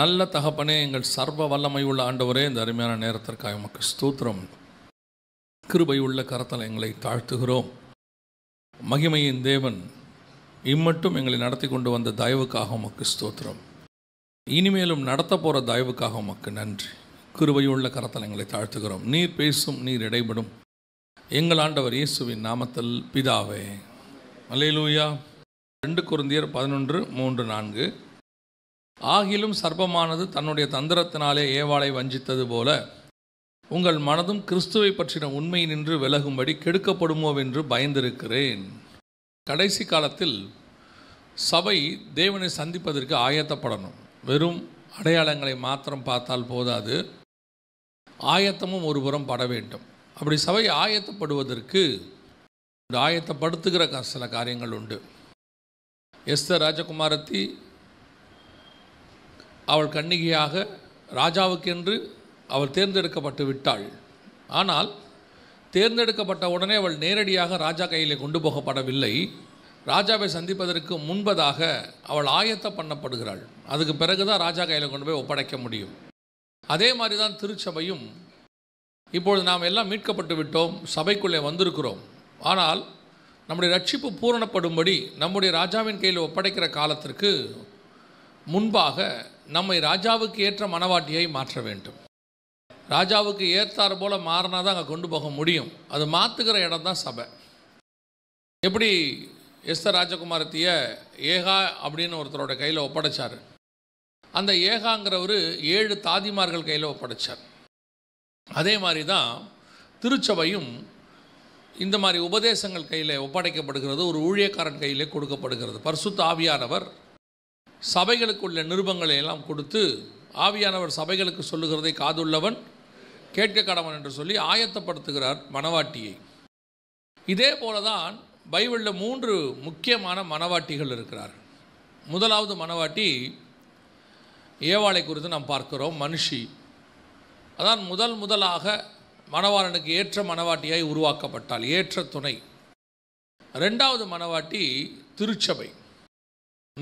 நல்ல தகப்பனே எங்கள் சர்வ வல்லமை உள்ள ஆண்டவரே இந்த அருமையான நேரத்திற்காக உமக்கு ஸ்தூத்திரம் கிருபை உள்ள கரத்தில் எங்களை தாழ்த்துகிறோம் மகிமையின் தேவன் இம்மட்டும் எங்களை நடத்தி கொண்டு வந்த தயவுக்காக உமக்கு ஸ்தோத்திரம் இனிமேலும் நடத்த போகிற தயவுக்காக உமக்கு நன்றி கிருபையுள்ள கரத்தில் எங்களை தாழ்த்துகிறோம் நீர் பேசும் நீர் இடைபடும் எங்கள் ஆண்டவர் இயேசுவின் நாமத்தில் பிதாவே மலையலூயா ரெண்டு குருந்தியர் பதினொன்று மூன்று நான்கு ஆகிலும் சர்ப்பமானது தன்னுடைய தந்திரத்தினாலே ஏவாளை வஞ்சித்தது போல உங்கள் மனதும் கிறிஸ்துவை பற்றின உண்மை நின்று விலகும்படி கெடுக்கப்படுமோவென்று பயந்திருக்கிறேன் கடைசி காலத்தில் சபை தேவனை சந்திப்பதற்கு ஆயத்தப்படணும் வெறும் அடையாளங்களை மாத்திரம் பார்த்தால் போதாது ஆயத்தமும் ஒருபுறம் பட வேண்டும் அப்படி சபை ஆயத்தப்படுவதற்கு ஆயத்தப்படுத்துகிற சில காரியங்கள் உண்டு எஸ்தர் ராஜகுமாரத்தி அவள் கண்ணிகையாக ராஜாவுக்கென்று அவள் தேர்ந்தெடுக்கப்பட்டு விட்டாள் ஆனால் தேர்ந்தெடுக்கப்பட்ட உடனே அவள் நேரடியாக ராஜா கையிலே கொண்டு போகப்படவில்லை ராஜாவை சந்திப்பதற்கு முன்பதாக அவள் ஆயத்த பண்ணப்படுகிறாள் அதுக்கு பிறகு தான் ராஜா கையில் கொண்டு போய் ஒப்படைக்க முடியும் அதே மாதிரி தான் திருச்சபையும் இப்பொழுது நாம் எல்லாம் மீட்கப்பட்டு விட்டோம் சபைக்குள்ளே வந்திருக்கிறோம் ஆனால் நம்முடைய ரட்சிப்பு பூரணப்படும்படி நம்முடைய ராஜாவின் கையில் ஒப்படைக்கிற காலத்திற்கு முன்பாக நம்மை ராஜாவுக்கு ஏற்ற மனவாட்டியை மாற்ற வேண்டும் ராஜாவுக்கு ஏற்றார் போல் மாறினா தான் அங்கே கொண்டு போக முடியும் அது மாற்றுகிற இடம் தான் சபை எப்படி எஸ்தர் ராஜகுமாரத்திய ஏகா அப்படின்னு ஒருத்தரோட கையில் ஒப்படைச்சார் அந்த ஏகாங்கிறவர் ஏழு தாதிமார்கள் கையில் ஒப்படைச்சார் அதே மாதிரி தான் திருச்சபையும் இந்த மாதிரி உபதேசங்கள் கையில் ஒப்படைக்கப்படுகிறது ஒரு ஊழியக்காரன் கையிலே கொடுக்கப்படுகிறது பர்சுத்த ஆவியானவர் சபைகளுக்குள்ள நிருபங்களை எல்லாம் கொடுத்து ஆவியானவர் சபைகளுக்கு சொல்லுகிறதை காதுள்ளவன் கேட்க கடவன் என்று சொல்லி ஆயத்தப்படுத்துகிறார் மணவாட்டியை இதே போல தான் பைபிளில் மூன்று முக்கியமான மணவாட்டிகள் இருக்கிறார் முதலாவது மணவாட்டி ஏவாளை குறித்து நாம் பார்க்கிறோம் மனுஷி அதான் முதல் முதலாக மணவாளனுக்கு ஏற்ற மனவாட்டியாய் உருவாக்கப்பட்டாள் ஏற்ற துணை ரெண்டாவது மணவாட்டி திருச்சபை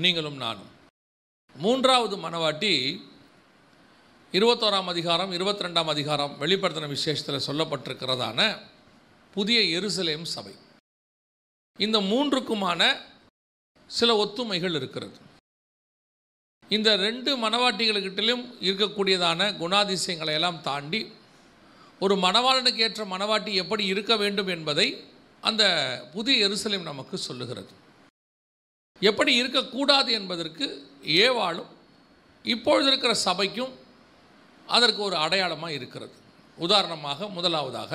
நீங்களும் நானும் மூன்றாவது மனவாட்டி இருபத்தோராம் அதிகாரம் இருபத்தி ரெண்டாம் அதிகாரம் வெளிப்படுத்தின விசேஷத்தில் சொல்லப்பட்டிருக்கிறதான புதிய எருசலேம் சபை இந்த மூன்றுக்குமான சில ஒத்துமைகள் இருக்கிறது இந்த ரெண்டு மனவாட்டிகளுக்கிட்டிலும் இருக்கக்கூடியதான குணாதிசயங்களை எல்லாம் தாண்டி ஒரு மணவாளனுக்கு ஏற்ற மணவாட்டி எப்படி இருக்க வேண்டும் என்பதை அந்த புதிய எருசலேம் நமக்கு சொல்லுகிறது எப்படி இருக்கக்கூடாது என்பதற்கு ஏவாளும் இப்பொழுது இருக்கிற சபைக்கும் அதற்கு ஒரு அடையாளமாக இருக்கிறது உதாரணமாக முதலாவதாக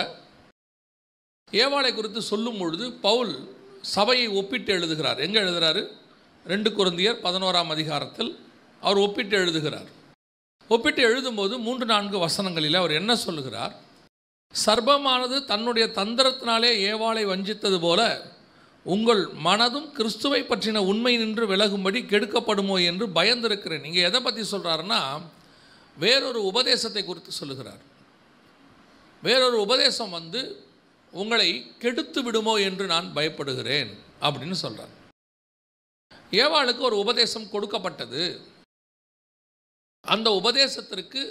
ஏவாளை குறித்து சொல்லும் பொழுது பவுல் சபையை ஒப்பிட்டு எழுதுகிறார் எங்கே எழுதுகிறாரு ரெண்டு குருந்தியர் பதினோராம் அதிகாரத்தில் அவர் ஒப்பிட்டு எழுதுகிறார் ஒப்பிட்டு எழுதும்போது மூன்று நான்கு வசனங்களில் அவர் என்ன சொல்லுகிறார் சர்பமானது தன்னுடைய தந்திரத்தினாலே ஏவாளை வஞ்சித்தது போல உங்கள் மனதும் கிறிஸ்துவை பற்றின உண்மை நின்று விலகும்படி கெடுக்கப்படுமோ என்று பயந்திருக்கிறேன் நீங்கள் எதை பற்றி சொல்கிறாருன்னா வேறொரு உபதேசத்தை குறித்து சொல்லுகிறார் வேறொரு உபதேசம் வந்து உங்களை கெடுத்து விடுமோ என்று நான் பயப்படுகிறேன் அப்படின்னு சொல்கிறார் ஏவாளுக்கு ஒரு உபதேசம் கொடுக்கப்பட்டது அந்த உபதேசத்திற்கு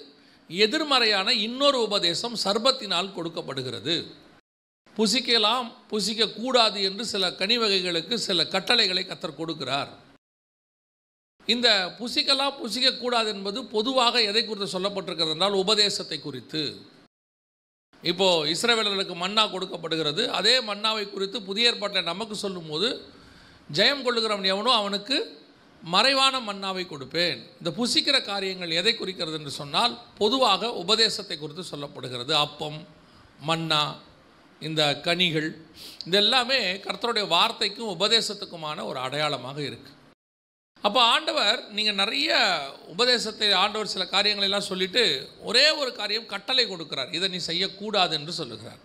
எதிர்மறையான இன்னொரு உபதேசம் சர்பத்தினால் கொடுக்கப்படுகிறது புசிக்கலாம் புசிக்கக்கூடாது என்று சில கனிவகைகளுக்கு சில கட்டளைகளை கத்தர் கொடுக்கிறார் இந்த புசிக்கலாம் புசிக்கக்கூடாது என்பது பொதுவாக எதை குறித்து சொல்லப்பட்டிருக்கிறது என்றால் உபதேசத்தை குறித்து இப்போது இஸ்ரேவேலர்களுக்கு மன்னா கொடுக்கப்படுகிறது அதே மன்னாவை குறித்து புதிய ஏற்பாட்டை நமக்கு சொல்லும்போது ஜெயம் கொள்ளுகிறவன் எவனோ அவனுக்கு மறைவான மன்னாவை கொடுப்பேன் இந்த புசிக்கிற காரியங்கள் எதை குறிக்கிறது என்று சொன்னால் பொதுவாக உபதேசத்தை குறித்து சொல்லப்படுகிறது அப்பம் மன்னா இந்த கனிகள் இதெல்லாமே கர்த்தருடைய வார்த்தைக்கும் உபதேசத்துக்குமான ஒரு அடையாளமாக இருக்குது அப்போ ஆண்டவர் நீங்கள் நிறைய உபதேசத்தை ஆண்டவர் சில காரியங்கள் எல்லாம் சொல்லிவிட்டு ஒரே ஒரு காரியம் கட்டளை கொடுக்குறார் இதை நீ செய்யக்கூடாது என்று சொல்லுகிறார்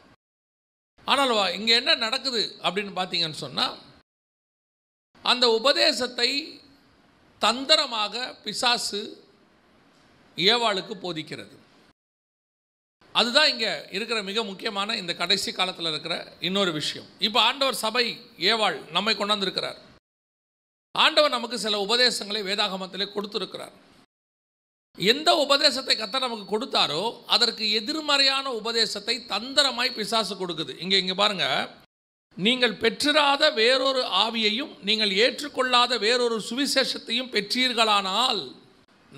ஆனால் இங்கே என்ன நடக்குது அப்படின்னு பார்த்தீங்கன்னு சொன்னால் அந்த உபதேசத்தை தந்திரமாக பிசாசு ஏவாளுக்கு போதிக்கிறது அதுதான் இங்கே இருக்கிற மிக முக்கியமான இந்த கடைசி காலத்தில் இருக்கிற இன்னொரு விஷயம் இப்போ ஆண்டவர் சபை ஏவாள் நம்மை கொண்டாந்துருக்கிறார் ஆண்டவர் நமக்கு சில உபதேசங்களை வேதாகமத்திலே கொடுத்துருக்கிறார் எந்த உபதேசத்தை கத்த நமக்கு கொடுத்தாரோ அதற்கு எதிர்மறையான உபதேசத்தை தந்திரமாய் பிசாசு கொடுக்குது இங்கே இங்கே பாருங்கள் நீங்கள் பெற்றிராத வேறொரு ஆவியையும் நீங்கள் ஏற்றுக்கொள்ளாத வேறொரு சுவிசேஷத்தையும் பெற்றீர்களானால்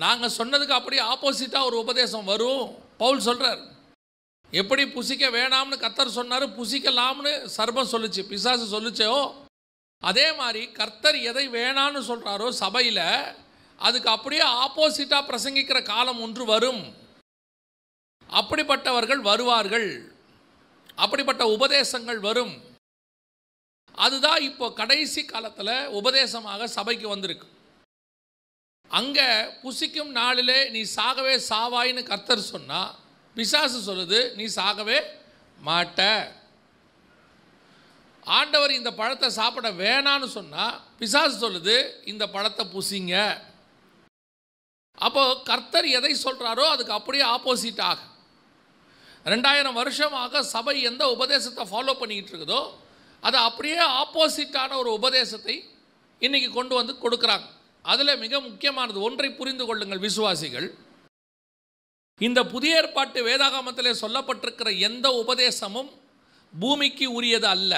நாங்கள் சொன்னதுக்கு அப்படியே ஆப்போசிட்டாக ஒரு உபதேசம் வரும் பவுல் சொல்கிறார் எப்படி புசிக்க வேணாம்னு கத்தர் சொன்னார் புசிக்கலாம்னு சர்பம் சொல்லுச்சு பிசாசு சொல்லுச்சோ அதே மாதிரி கர்த்தர் எதை வேணான்னு சொல்கிறாரோ சபையில் அதுக்கு அப்படியே ஆப்போசிட்டாக பிரசங்கிக்கிற காலம் ஒன்று வரும் அப்படிப்பட்டவர்கள் வருவார்கள் அப்படிப்பட்ட உபதேசங்கள் வரும் அதுதான் இப்போ கடைசி காலத்தில் உபதேசமாக சபைக்கு வந்திருக்கு அங்கே புசிக்கும் நாளிலே நீ சாகவே சாவாயின்னு கர்த்தர் சொன்னால் பிசாசு சொல்லுது நீ சாகவே மாட்ட ஆண்டவர் இந்த பழத்தை சாப்பிட வேணான்னு சொன்னால் பிசாசு சொல்லுது இந்த பழத்தை புசிங்க அப்போது கர்த்தர் எதை சொல்கிறாரோ அதுக்கு அப்படியே ஆப்போசிட் ஆக ரெண்டாயிரம் வருஷமாக சபை எந்த உபதேசத்தை ஃபாலோ பண்ணிக்கிட்டு இருக்குதோ அதை அப்படியே ஆப்போசிட்டான ஒரு உபதேசத்தை இன்றைக்கி கொண்டு வந்து கொடுக்குறாங்க அதில் மிக முக்கியமானது ஒன்றை புரிந்து கொள்ளுங்கள் விசுவாசிகள் இந்த புதிய ஏற்பாட்டு வேதாகமத்தில் சொல்லப்பட்டிருக்கிற எந்த உபதேசமும் பூமிக்கு உரியது அல்ல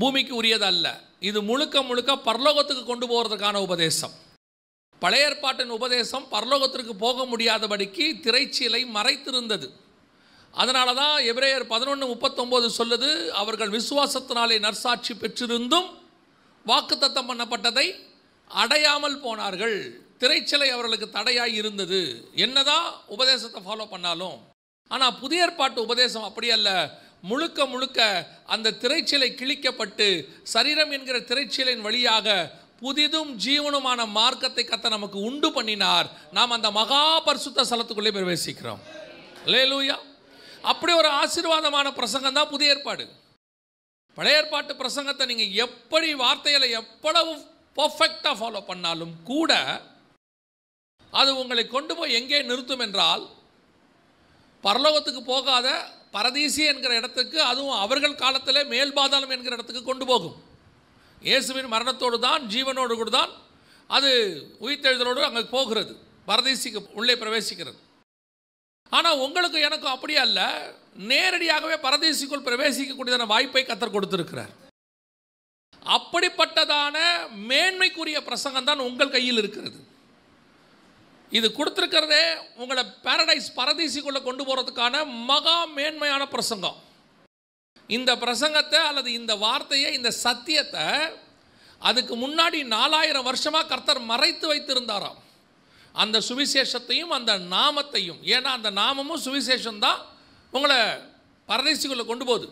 பூமிக்கு உரியது அல்ல இது முழுக்க முழுக்க பரலோகத்துக்கு கொண்டு போகிறதுக்கான உபதேசம் பழைய ஏற்பாட்டின் உபதேசம் பரலோகத்திற்கு போக முடியாதபடிக்கு திரைச்சீலை மறைத்திருந்தது அதனால தான் எபிரேயர் பதினொன்று முப்பத்தொம்போது சொல்லுது அவர்கள் விசுவாசத்தினாலே நற்சாட்சி பெற்றிருந்தும் வாக்குத்தத்தம் பண்ணப்பட்டதை அடையாமல் போனார்கள் திரைச்சலை அவர்களுக்கு தடையாக இருந்தது என்னதான் உபதேசத்தை ஃபாலோ பண்ணாலும் ஆனால் புதிய ஏற்பாட்டு உபதேசம் அப்படி அல்ல முழுக்க முழுக்க அந்த திரைச்சலை கிழிக்கப்பட்டு சரீரம் என்கிற திரைச்சலின் வழியாக புதிதும் ஜீவனுமான மார்க்கத்தை கத்த நமக்கு உண்டு பண்ணினார் நாம் அந்த மகா பரிசுத்த ஸ்தலத்துக்குள்ளே பிரவேசிக்கிறோம் லேலூயா அப்படி ஒரு ஆசீர்வாதமான பிரசங்கம் தான் புதிய ஏற்பாடு பழைய ஏற்பாட்டு பிரசங்கத்தை நீங்கள் எப்படி வார்த்தைகளை எவ்வளவு பர்ஃபெக்டாக ஃபாலோ பண்ணாலும் கூட அது உங்களை கொண்டு போய் எங்கே நிறுத்தும் என்றால் பரலோகத்துக்கு போகாத பரதீசி என்கிற இடத்துக்கு அதுவும் அவர்கள் காலத்தில் மேல் பாதாளம் என்கிற இடத்துக்கு கொண்டு போகும் இயேசுவின் மரணத்தோடு தான் ஜீவனோடு கூட தான் அது உயிர்த்தெழுதலோடு அங்கே போகிறது பரதீசிக்கு உள்ளே பிரவேசிக்கிறது ஆனால் உங்களுக்கு எனக்கும் அப்படியே அல்ல நேரடியாகவே பரதேசிக்குள் பிரவேசிக்கக்கூடியதான வாய்ப்பை கத்தர் கொடுத்துருக்கிறார் அப்படிப்பட்டதான மேன்மைக்குரிய பிரசங்கம் தான் உங்கள் கையில் இருக்கிறது இது கொடுத்துருக்கிறதே உங்களை பேரடைஸ் பரதேசிக்குள்ளே கொண்டு போகிறதுக்கான மகா மேன்மையான பிரசங்கம் இந்த பிரசங்கத்தை அல்லது இந்த வார்த்தையை இந்த சத்தியத்தை அதுக்கு முன்னாடி நாலாயிரம் வருஷமாக கர்த்தர் மறைத்து வைத்திருந்தாராம் அந்த சுவிசேஷத்தையும் அந்த நாமத்தையும் ஏன்னா அந்த நாமமும் சுவிசேஷம் தான் உங்களை பரதேசிக்குள்ளே கொண்டு போகுது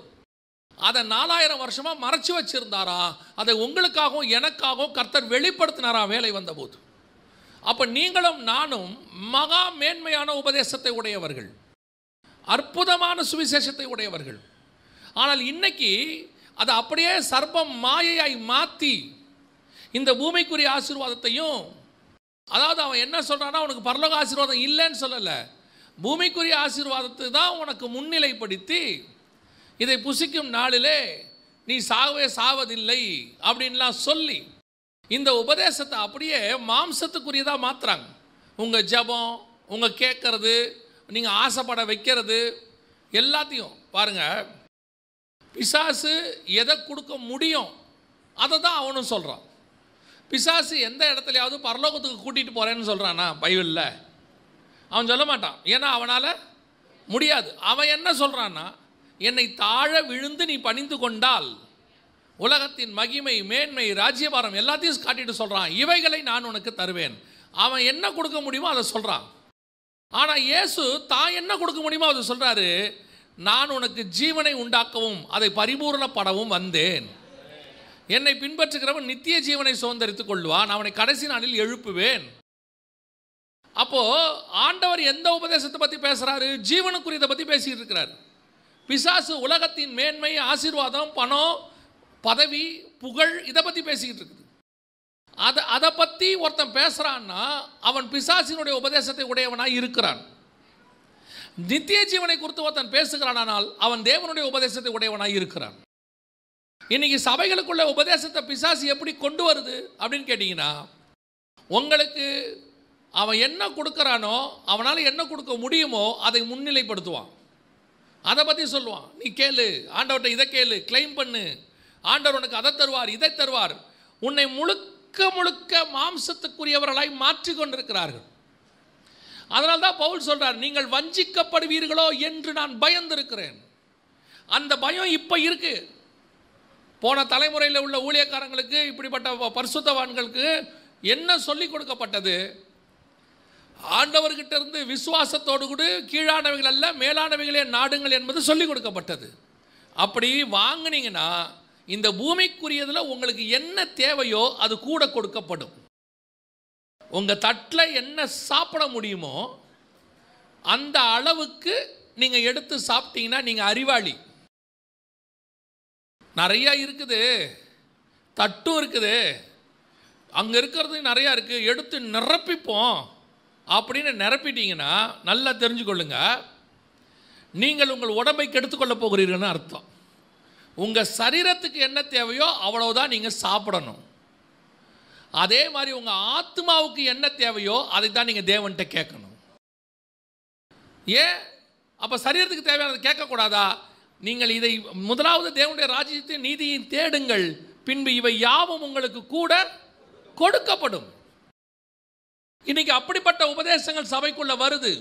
அதை நாலாயிரம் வருஷமாக மறைச்சி வச்சுருந்தாரா அதை உங்களுக்காகவும் எனக்காகவும் கர்த்தர் வெளிப்படுத்தினாரா வேலை வந்தபோது அப்போ நீங்களும் நானும் மகா மேன்மையான உபதேசத்தை உடையவர்கள் அற்புதமான சுவிசேஷத்தை உடையவர்கள் ஆனால் இன்னைக்கு அதை அப்படியே சர்ப்பம் மாயையாய் மாற்றி இந்த பூமிக்குரிய ஆசீர்வாதத்தையும் அதாவது அவன் என்ன சொல்கிறான்னா அவனுக்கு பரலோக ஆசீர்வாதம் இல்லைன்னு சொல்லலை பூமிக்குரிய ஆசீர்வாதத்தை தான் உனக்கு முன்னிலைப்படுத்தி இதை புசிக்கும் நாளிலே நீ சாகவே சாவதில்லை அப்படின்லாம் சொல்லி இந்த உபதேசத்தை அப்படியே மாம்சத்துக்குரியதாக மாற்றுறாங்க உங்கள் ஜபம் உங்கள் கேட்கறது நீங்கள் ஆசைப்பட வைக்கிறது எல்லாத்தையும் பாருங்கள் பிசாசு எதை கொடுக்க முடியும் அதை தான் அவனும் சொல்கிறான் பிசாசு எந்த இடத்துலையாவது பரலோகத்துக்கு கூட்டிகிட்டு போகிறேன்னு சொல்கிறானா பைபிளில் அவன் சொல்ல மாட்டான் ஏன்னா அவனால் முடியாது அவன் என்ன சொல்கிறான்னா என்னை தாழ விழுந்து நீ பணிந்து கொண்டால் உலகத்தின் மகிமை மேன்மை ராஜ்யபாரம் எல்லாத்தையும் காட்டிட்டு சொல்கிறான் இவைகளை நான் உனக்கு தருவேன் அவன் என்ன கொடுக்க முடியுமோ அதை சொல்கிறான் ஆனால் இயேசு தான் என்ன கொடுக்க முடியுமோ அதை சொல்கிறாரு நான் உனக்கு ஜீவனை உண்டாக்கவும் அதை பரிபூர்ணப்படவும் வந்தேன் என்னை பின்பற்றுகிறவன் நித்திய ஜீவனை சுதந்திரித்துக் கொள்வான் அவனை கடைசி நாளில் எழுப்புவேன் அப்போது ஆண்டவர் எந்த உபதேசத்தை பற்றி பேசுகிறாரு ஜீவனுக்குரியதை பற்றி பேசிகிட்டு இருக்கிறார் பிசாசு உலகத்தின் மேன்மை ஆசீர்வாதம் பணம் பதவி புகழ் இதை பற்றி பேசிக்கிட்டு இருக்குது அதை அதை பற்றி ஒருத்தன் பேசுகிறான்னா அவன் பிசாசினுடைய உபதேசத்தை உடையவனாக இருக்கிறான் நித்திய ஜீவனை குறித்து ஒருத்தன் பேசுகிறானால் அவன் தேவனுடைய உபதேசத்தை உடையவனாக இருக்கிறான் இன்னைக்கு சபைகளுக்குள்ள உபதேசத்தை பிசாசு எப்படி கொண்டு வருது அப்படின்னு கேட்டிங்கன்னா உங்களுக்கு அவன் என்ன கொடுக்குறானோ அவனால் என்ன கொடுக்க முடியுமோ அதை முன்னிலைப்படுத்துவான் அதை பற்றி சொல்லுவான் நீ கேளு ஆண்டவர்கிட்ட இதை கேளு கிளைம் பண்ணு ஆண்டவர் உனக்கு அதை தருவார் இதை தருவார் உன்னை முழுக்க முழுக்க மாம்சத்துக்குரியவர்களாய் மாற்றி கொண்டிருக்கிறார்கள் அதனால் தான் பவுல் சொல்கிறார் நீங்கள் வஞ்சிக்கப்படுவீர்களோ என்று நான் பயந்திருக்கிறேன் அந்த பயம் இப்போ இருக்குது போன தலைமுறையில் உள்ள ஊழியக்காரங்களுக்கு இப்படிப்பட்ட பரிசுத்தவான்களுக்கு என்ன சொல்லிக் கொடுக்கப்பட்டது ஆண்டவர்கிட்ட இருந்து விசுவாசத்தோடு கூட கீழானவைகள் அல்ல மேலானவைகளே நாடுங்கள் என்பது சொல்லிக் கொடுக்கப்பட்டது அப்படி வாங்கினீங்கன்னா இந்த பூமிக்குரியதில் உங்களுக்கு என்ன தேவையோ அது கூட கொடுக்கப்படும் உங்கள் தட்டில் என்ன சாப்பிட முடியுமோ அந்த அளவுக்கு நீங்கள் எடுத்து சாப்பிட்டீங்கன்னா நீங்கள் அறிவாளி நிறையா இருக்குது தட்டும் இருக்குது அங்கே இருக்கிறது நிறையா இருக்குது எடுத்து நிரப்பிப்போம் அப்படின்னு நிரப்பிட்டீங்கன்னா நல்லா தெரிஞ்சுக்கொள்ளுங்க நீங்கள் உங்கள் உடம்பை கெடுத்துக்கொள்ள போகிறீர்கள்னு அர்த்தம் உங்கள் சரீரத்துக்கு என்ன தேவையோ அவ்வளோதான் நீங்கள் சாப்பிடணும் அதே மாதிரி உங்கள் ஆத்மாவுக்கு என்ன தேவையோ அதை தான் நீங்கள் தேவன்கிட்ட கேட்கணும் ஏன் அப்போ சரீரத்துக்கு தேவையானது கேட்கக்கூடாதா நீங்கள் இதை முதலாவது தேவனுடைய ராஜ்யத்தை நீதியை தேடுங்கள் பின்பு இவை யாவும் உங்களுக்கு கூட கொடுக்கப்படும் இன்னைக்கு அப்படிப்பட்ட உபதேசங்கள் சபைக்குள்ளே வருது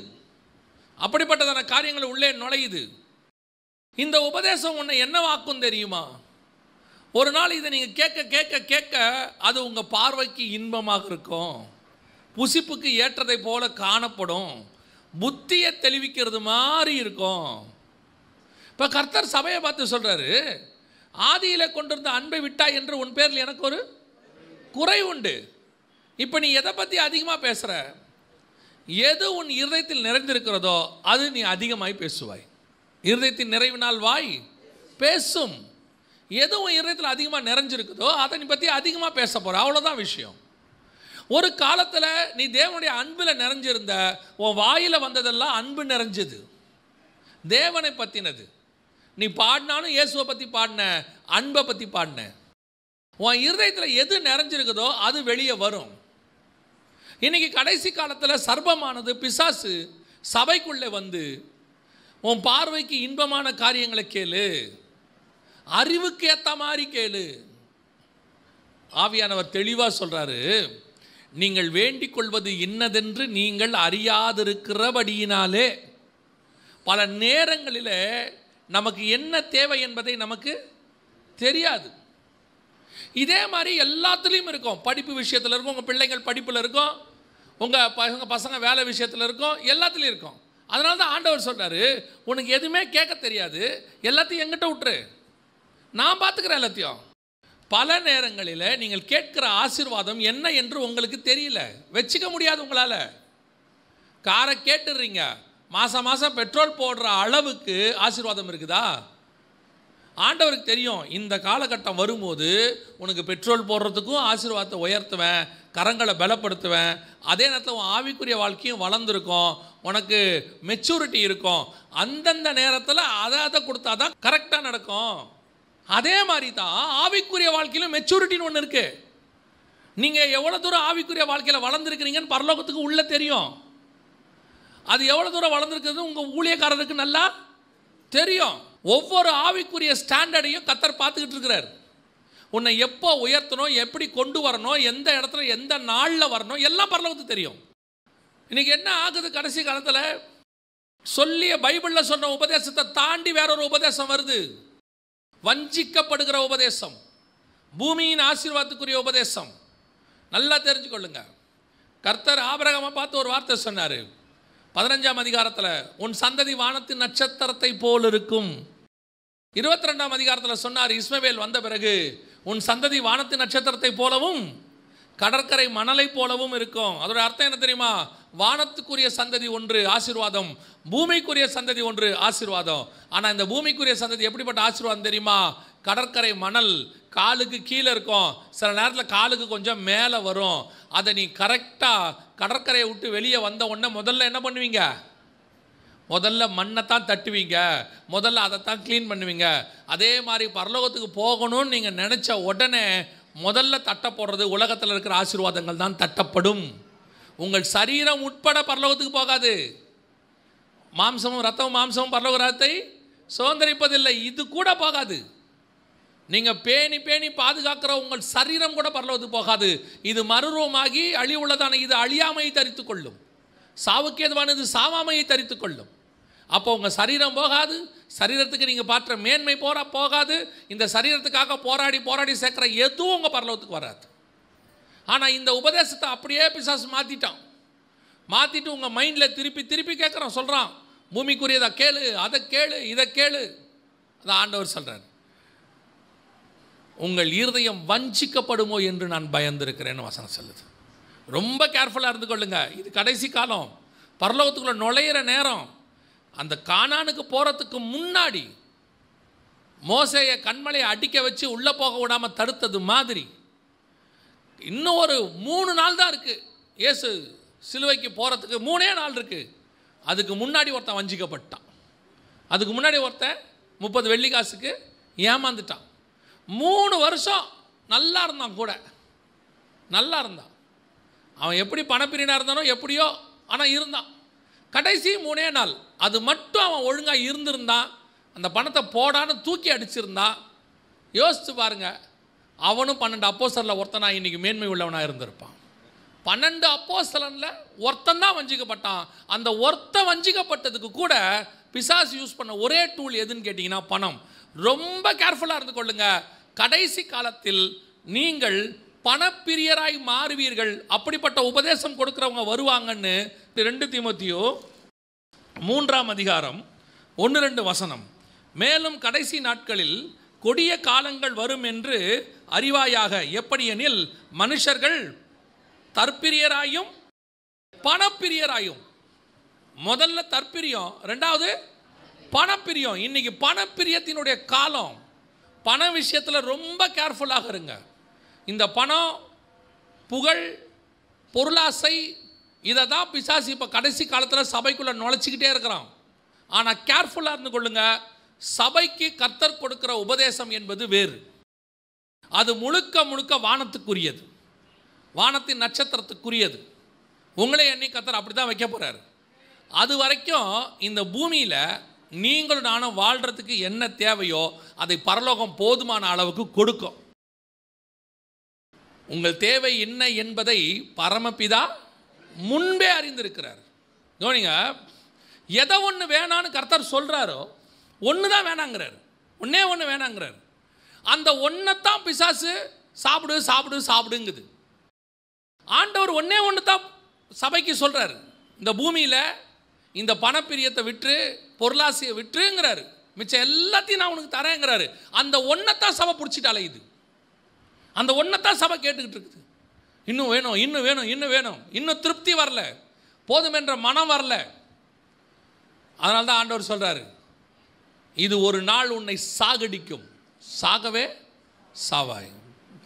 அப்படிப்பட்டதான காரியங்கள் உள்ளே நுழையுது இந்த உபதேசம் உன்னை என்னவாக்கும் தெரியுமா ஒரு நாள் இதை நீங்கள் கேட்க கேட்க கேட்க அது உங்கள் பார்வைக்கு இன்பமாக இருக்கும் புசிப்புக்கு ஏற்றதை போல காணப்படும் புத்தியை தெளிவிக்கிறது மாதிரி இருக்கும் இப்போ கர்த்தர் சபையை பார்த்து சொல்கிறாரு ஆதியில் கொண்டிருந்த அன்பை விட்டாய் என்று உன் பேரில் எனக்கு ஒரு குறை உண்டு இப்போ நீ எதை பற்றி அதிகமாக பேசுகிற எது உன் இருதயத்தில் நிறைந்திருக்கிறதோ அது நீ அதிகமாய் பேசுவாய் இருதயத்தின் நிறைவினால் வாய் பேசும் எதுவும் இருதயத்தில் அதிகமாக நிறைஞ்சிருக்குதோ அதை நீ பற்றி அதிகமாக பேச போகிற அவ்வளோதான் விஷயம் ஒரு காலத்தில் நீ தேவனுடைய அன்பில் நிறைஞ்சிருந்த உன் வாயில் வந்ததெல்லாம் அன்பு நிறைஞ்சது தேவனை பற்றினது நீ பாடினாலும் இயேசுவை பற்றி பாடின அன்பை பற்றி பாடின உன் இருதயத்தில் எது நிறைஞ்சிருக்குதோ அது வெளியே வரும் இன்றைக்கி கடைசி காலத்தில் சர்வமானது பிசாசு சபைக்குள்ளே வந்து உன் பார்வைக்கு இன்பமான காரியங்களை கேளு அறிவுக்கு ஏற்ற மாதிரி கேளு ஆவியானவர் தெளிவாக சொல்கிறாரு நீங்கள் வேண்டிக் கொள்வது இன்னதென்று நீங்கள் அறியாதிருக்கிறபடியினாலே பல நேரங்களில் நமக்கு என்ன தேவை என்பதை நமக்கு தெரியாது இதே மாதிரி எல்லாத்துலேயும் இருக்கும் படிப்பு விஷயத்தில் இருக்கும் உங்கள் பிள்ளைங்கள் படிப்பில் இருக்கும் உங்கள் பசங்க பசங்க வேலை விஷயத்தில் இருக்கும் எல்லாத்துலேயும் இருக்கும் அதனால தான் ஆண்டவர் சொல்கிறாரு உனக்கு எதுவுமே கேட்க தெரியாது எல்லாத்தையும் எங்கிட்ட விட்டுரு நான் பார்த்துக்கிறேன் எல்லாத்தையும் பல நேரங்களில் நீங்கள் கேட்குற ஆசிர்வாதம் என்ன என்று உங்களுக்கு தெரியல வச்சுக்க முடியாது உங்களால் காரை கேட்டுடுறீங்க மாதம் மாதம் பெட்ரோல் போடுற அளவுக்கு ஆசீர்வாதம் இருக்குதா ஆண்டவருக்கு தெரியும் இந்த காலகட்டம் வரும்போது உனக்கு பெட்ரோல் போடுறதுக்கும் ஆசீர்வாதத்தை உயர்த்துவேன் கரங்களை பலப்படுத்துவேன் அதே நேரத்தில் உன் ஆவிக்குரிய வாழ்க்கையும் வளர்ந்துருக்கும் உனக்கு மெச்சூரிட்டி இருக்கும் அந்தந்த நேரத்தில் அதை அதை கொடுத்தா தான் கரெக்டாக நடக்கும் அதே மாதிரி தான் ஆவிக்குரிய வாழ்க்கையிலும் மெச்சூரிட்டின்னு ஒன்று இருக்குது நீங்கள் எவ்வளோ தூரம் ஆவிக்குரிய வாழ்க்கையில் வளர்ந்துருக்கிறீங்கன்னு பரலோகத்துக்கு உள்ளே தெரியும் அது எவ்வளோ தூரம் வளர்ந்துருக்கிறது உங்கள் ஊழியக்காரருக்கு நல்லா தெரியும் ஒவ்வொரு ஆவிக்குரிய ஸ்டாண்டர்டையும் கத்தர் பார்த்துக்கிட்டு இருக்கிறார் உன்னை எப்போ உயர்த்தணும் எப்படி கொண்டு வரணும் எந்த இடத்துல எந்த நாளில் வரணும் எல்லாம் பரலவத்துக்கு தெரியும் இன்றைக்கி என்ன ஆகுது கடைசி காலத்தில் சொல்லிய பைபிளில் சொன்ன உபதேசத்தை தாண்டி வேற ஒரு உபதேசம் வருது வஞ்சிக்கப்படுகிற உபதேசம் பூமியின் ஆசீர்வாதத்துக்குரிய உபதேசம் நல்லா தெரிஞ்சுக்கொள்ளுங்க கர்த்தர் ஆபரகமாக பார்த்து ஒரு வார்த்தை சொன்னார் பதினஞ்சாம் அதிகாரத்தில் உன் சந்ததி வானத்தின் நட்சத்திரத்தை போல் இருக்கும் இருபத்தி ரெண்டாம் அதிகாரத்தில் சொன்னார் இஸ்மவேல் வந்த பிறகு உன் சந்ததி வானத்து நட்சத்திரத்தை போலவும் கடற்கரை மணலை போலவும் இருக்கும் அதோட அர்த்தம் என்ன தெரியுமா வானத்துக்குரிய சந்ததி ஒன்று ஆசீர்வாதம் பூமிக்குரிய சந்ததி ஒன்று ஆசீர்வாதம் ஆனால் இந்த பூமிக்குரிய சந்ததி எப்படிப்பட்ட ஆசீர்வாதம் தெரியுமா கடற்கரை மணல் காலுக்கு கீழே இருக்கும் சில நேரத்தில் காலுக்கு கொஞ்சம் மேலே வரும் அதை நீ கரெக்டாக கடற்கரையை விட்டு வெளியே வந்த உடனே முதல்ல என்ன பண்ணுவீங்க முதல்ல மண்ணை தான் தட்டுவீங்க முதல்ல அதைத்தான் க்ளீன் பண்ணுவீங்க அதே மாதிரி பரலோகத்துக்கு போகணும்னு நீங்கள் நினச்ச உடனே முதல்ல தட்டப்படுறது உலகத்தில் இருக்கிற ஆசீர்வாதங்கள் தான் தட்டப்படும் உங்கள் சரீரம் உட்பட பரலோகத்துக்கு போகாது மாம்சமும் ரத்தமும் மாம்சமும் பரலோக ரத்தை சுதந்திரிப்பதில்லை இது கூட போகாது நீங்கள் பேணி பேணி பாதுகாக்கிற உங்கள் சரீரம் கூட பரலோகத்துக்கு போகாது இது மறுரூபமாகி அழிவுள்ளதான இது அழியாமையை தரித்து கொள்ளும் சாவுக்கேதுவானது சாவாமையை தரித்து கொள்ளும் அப்போ உங்கள் சரீரம் போகாது சரீரத்துக்கு நீங்கள் பார்த்த மேன்மை போரா போகாது இந்த சரீரத்துக்காக போராடி போராடி சேர்க்குற எதுவும் உங்கள் பரலோகத்துக்கு வராது ஆனால் இந்த உபதேசத்தை அப்படியே பிசாசு மாற்றிட்டான் மாற்றிட்டு உங்கள் மைண்டில் திருப்பி திருப்பி கேட்குறான் சொல்கிறான் பூமிக்குரியதை கேளு அதை கேளு இதை கேளு அதை ஆண்டவர் சொல்கிறார் உங்கள் இருதயம் வஞ்சிக்கப்படுமோ என்று நான் பயந்திருக்கிறேன்னு வசனம் சொல்லுது ரொம்ப கேர்ஃபுல்லாக இருந்து கொள்ளுங்க இது கடைசி காலம் பரலோகத்துக்குள்ளே நுழையிற நேரம் அந்த காணானுக்கு போகிறதுக்கு முன்னாடி மோசையை கண்மலையை அடிக்க வச்சு உள்ளே போக விடாமல் தடுத்தது மாதிரி இன்னும் ஒரு மூணு நாள் தான் இருக்குது இயேசு சிலுவைக்கு போகிறதுக்கு மூணே நாள் இருக்குது அதுக்கு முன்னாடி ஒருத்தன் வஞ்சிக்கப்பட்டான் அதுக்கு முன்னாடி ஒருத்தன் முப்பது வெள்ளிக்காசுக்கு ஏமாந்துட்டான் மூணு வருஷம் நல்லா இருந்தான் கூட நல்லா இருந்தான் அவன் எப்படி பணப்பிரினாக இருந்தானோ எப்படியோ ஆனால் இருந்தான் கடைசி மூணே நாள் அது மட்டும் அவன் ஒழுங்காக இருந்திருந்தான் அந்த பணத்தை போடான்னு தூக்கி அடிச்சிருந்தான் யோசித்து பாருங்க அவனும் பன்னெண்டு அப்போசரில் ஒருத்தனாக இன்றைக்கி மேன்மை உள்ளவனாக இருந்திருப்பான் பன்னெண்டு அப்போசலனில் ஒருத்தன் தான் வஞ்சிக்கப்பட்டான் அந்த ஒருத்த வஞ்சிக்கப்பட்டதுக்கு கூட பிசாஸ் யூஸ் பண்ண ஒரே டூல் எதுன்னு கேட்டிங்கன்னா பணம் ரொம்ப கேர்ஃபுல்லாக இருந்து கொள்ளுங்கள் கடைசி காலத்தில் நீங்கள் பணப்பிரியராய் மாறுவீர்கள் அப்படிப்பட்ட உபதேசம் கொடுக்குறவங்க வருவாங்கன்னு ரெண்டு திமுத்தியோ மூன்றாம் அதிகாரம் ஒன்று ரெண்டு வசனம் மேலும் கடைசி நாட்களில் கொடிய காலங்கள் வரும் என்று அறிவாயாக எப்படியெனில் மனுஷர்கள் தற்பிரியராயும் பணப்பிரியராயும் முதல்ல தற்பிரியம் ரெண்டாவது பணப்பிரியம் இன்னைக்கு பணப்பிரியத்தினுடைய காலம் பண விஷயத்தில் ரொம்ப கேர்ஃபுல்லாக இருங்க இந்த பணம் புகழ் பொருளாசை இதை தான் பிசாசி இப்போ கடைசி காலத்தில் சபைக்குள்ளே நுழைச்சிக்கிட்டே இருக்கிறான் ஆனால் கேர்ஃபுல்லாக இருந்து கொள்ளுங்க சபைக்கு கத்தர் கொடுக்குற உபதேசம் என்பது வேறு அது முழுக்க முழுக்க வானத்துக்குரியது வானத்தின் நட்சத்திரத்துக்குரியது உங்களே எண்ணி கத்தர் அப்படி தான் வைக்க போகிறாரு அது வரைக்கும் இந்த பூமியில் நீங்களும் நானும் வாழ்கிறதுக்கு என்ன தேவையோ அதை பரலோகம் போதுமான அளவுக்கு கொடுக்கும் உங்கள் தேவை என்ன என்பதை பரமபிதா முன்பே அறிந்திருக்கிறார் தோனிங்க எதை ஒன்று வேணான்னு கர்த்தர் சொல்கிறாரோ ஒன்று தான் வேணாங்கிறார் ஒன்றே ஒன்று வேணாங்கிறார் அந்த ஒன்றை தான் பிசாசு சாப்பிடு சாப்பிடு சாப்பிடுங்குது ஆண்டவர் ஒன்றே ஒன்று தான் சபைக்கு சொல்கிறாரு இந்த பூமியில் இந்த பணப்பிரியத்தை விற்று பொருளாசையை விற்றுங்கிறாரு மிச்சம் எல்லாத்தையும் நான் உனக்கு தரேங்கிறாரு அந்த ஒன்றைத்தான் சபை பிடிச்சிட்டு அலையுது அந்த ஒன்றைத்தான் சபை கேட்டுக்கிட்டு இருக்குது இன்னும் வேணும் இன்னும் வேணும் இன்னும் வேணும் இன்னும் திருப்தி வரல போதுமென்ற மனம் வரல அதனால்தான் தான் ஆண்டவர் சொல்கிறாரு இது ஒரு நாள் உன்னை சாகடிக்கும் சாகவே சாவாய்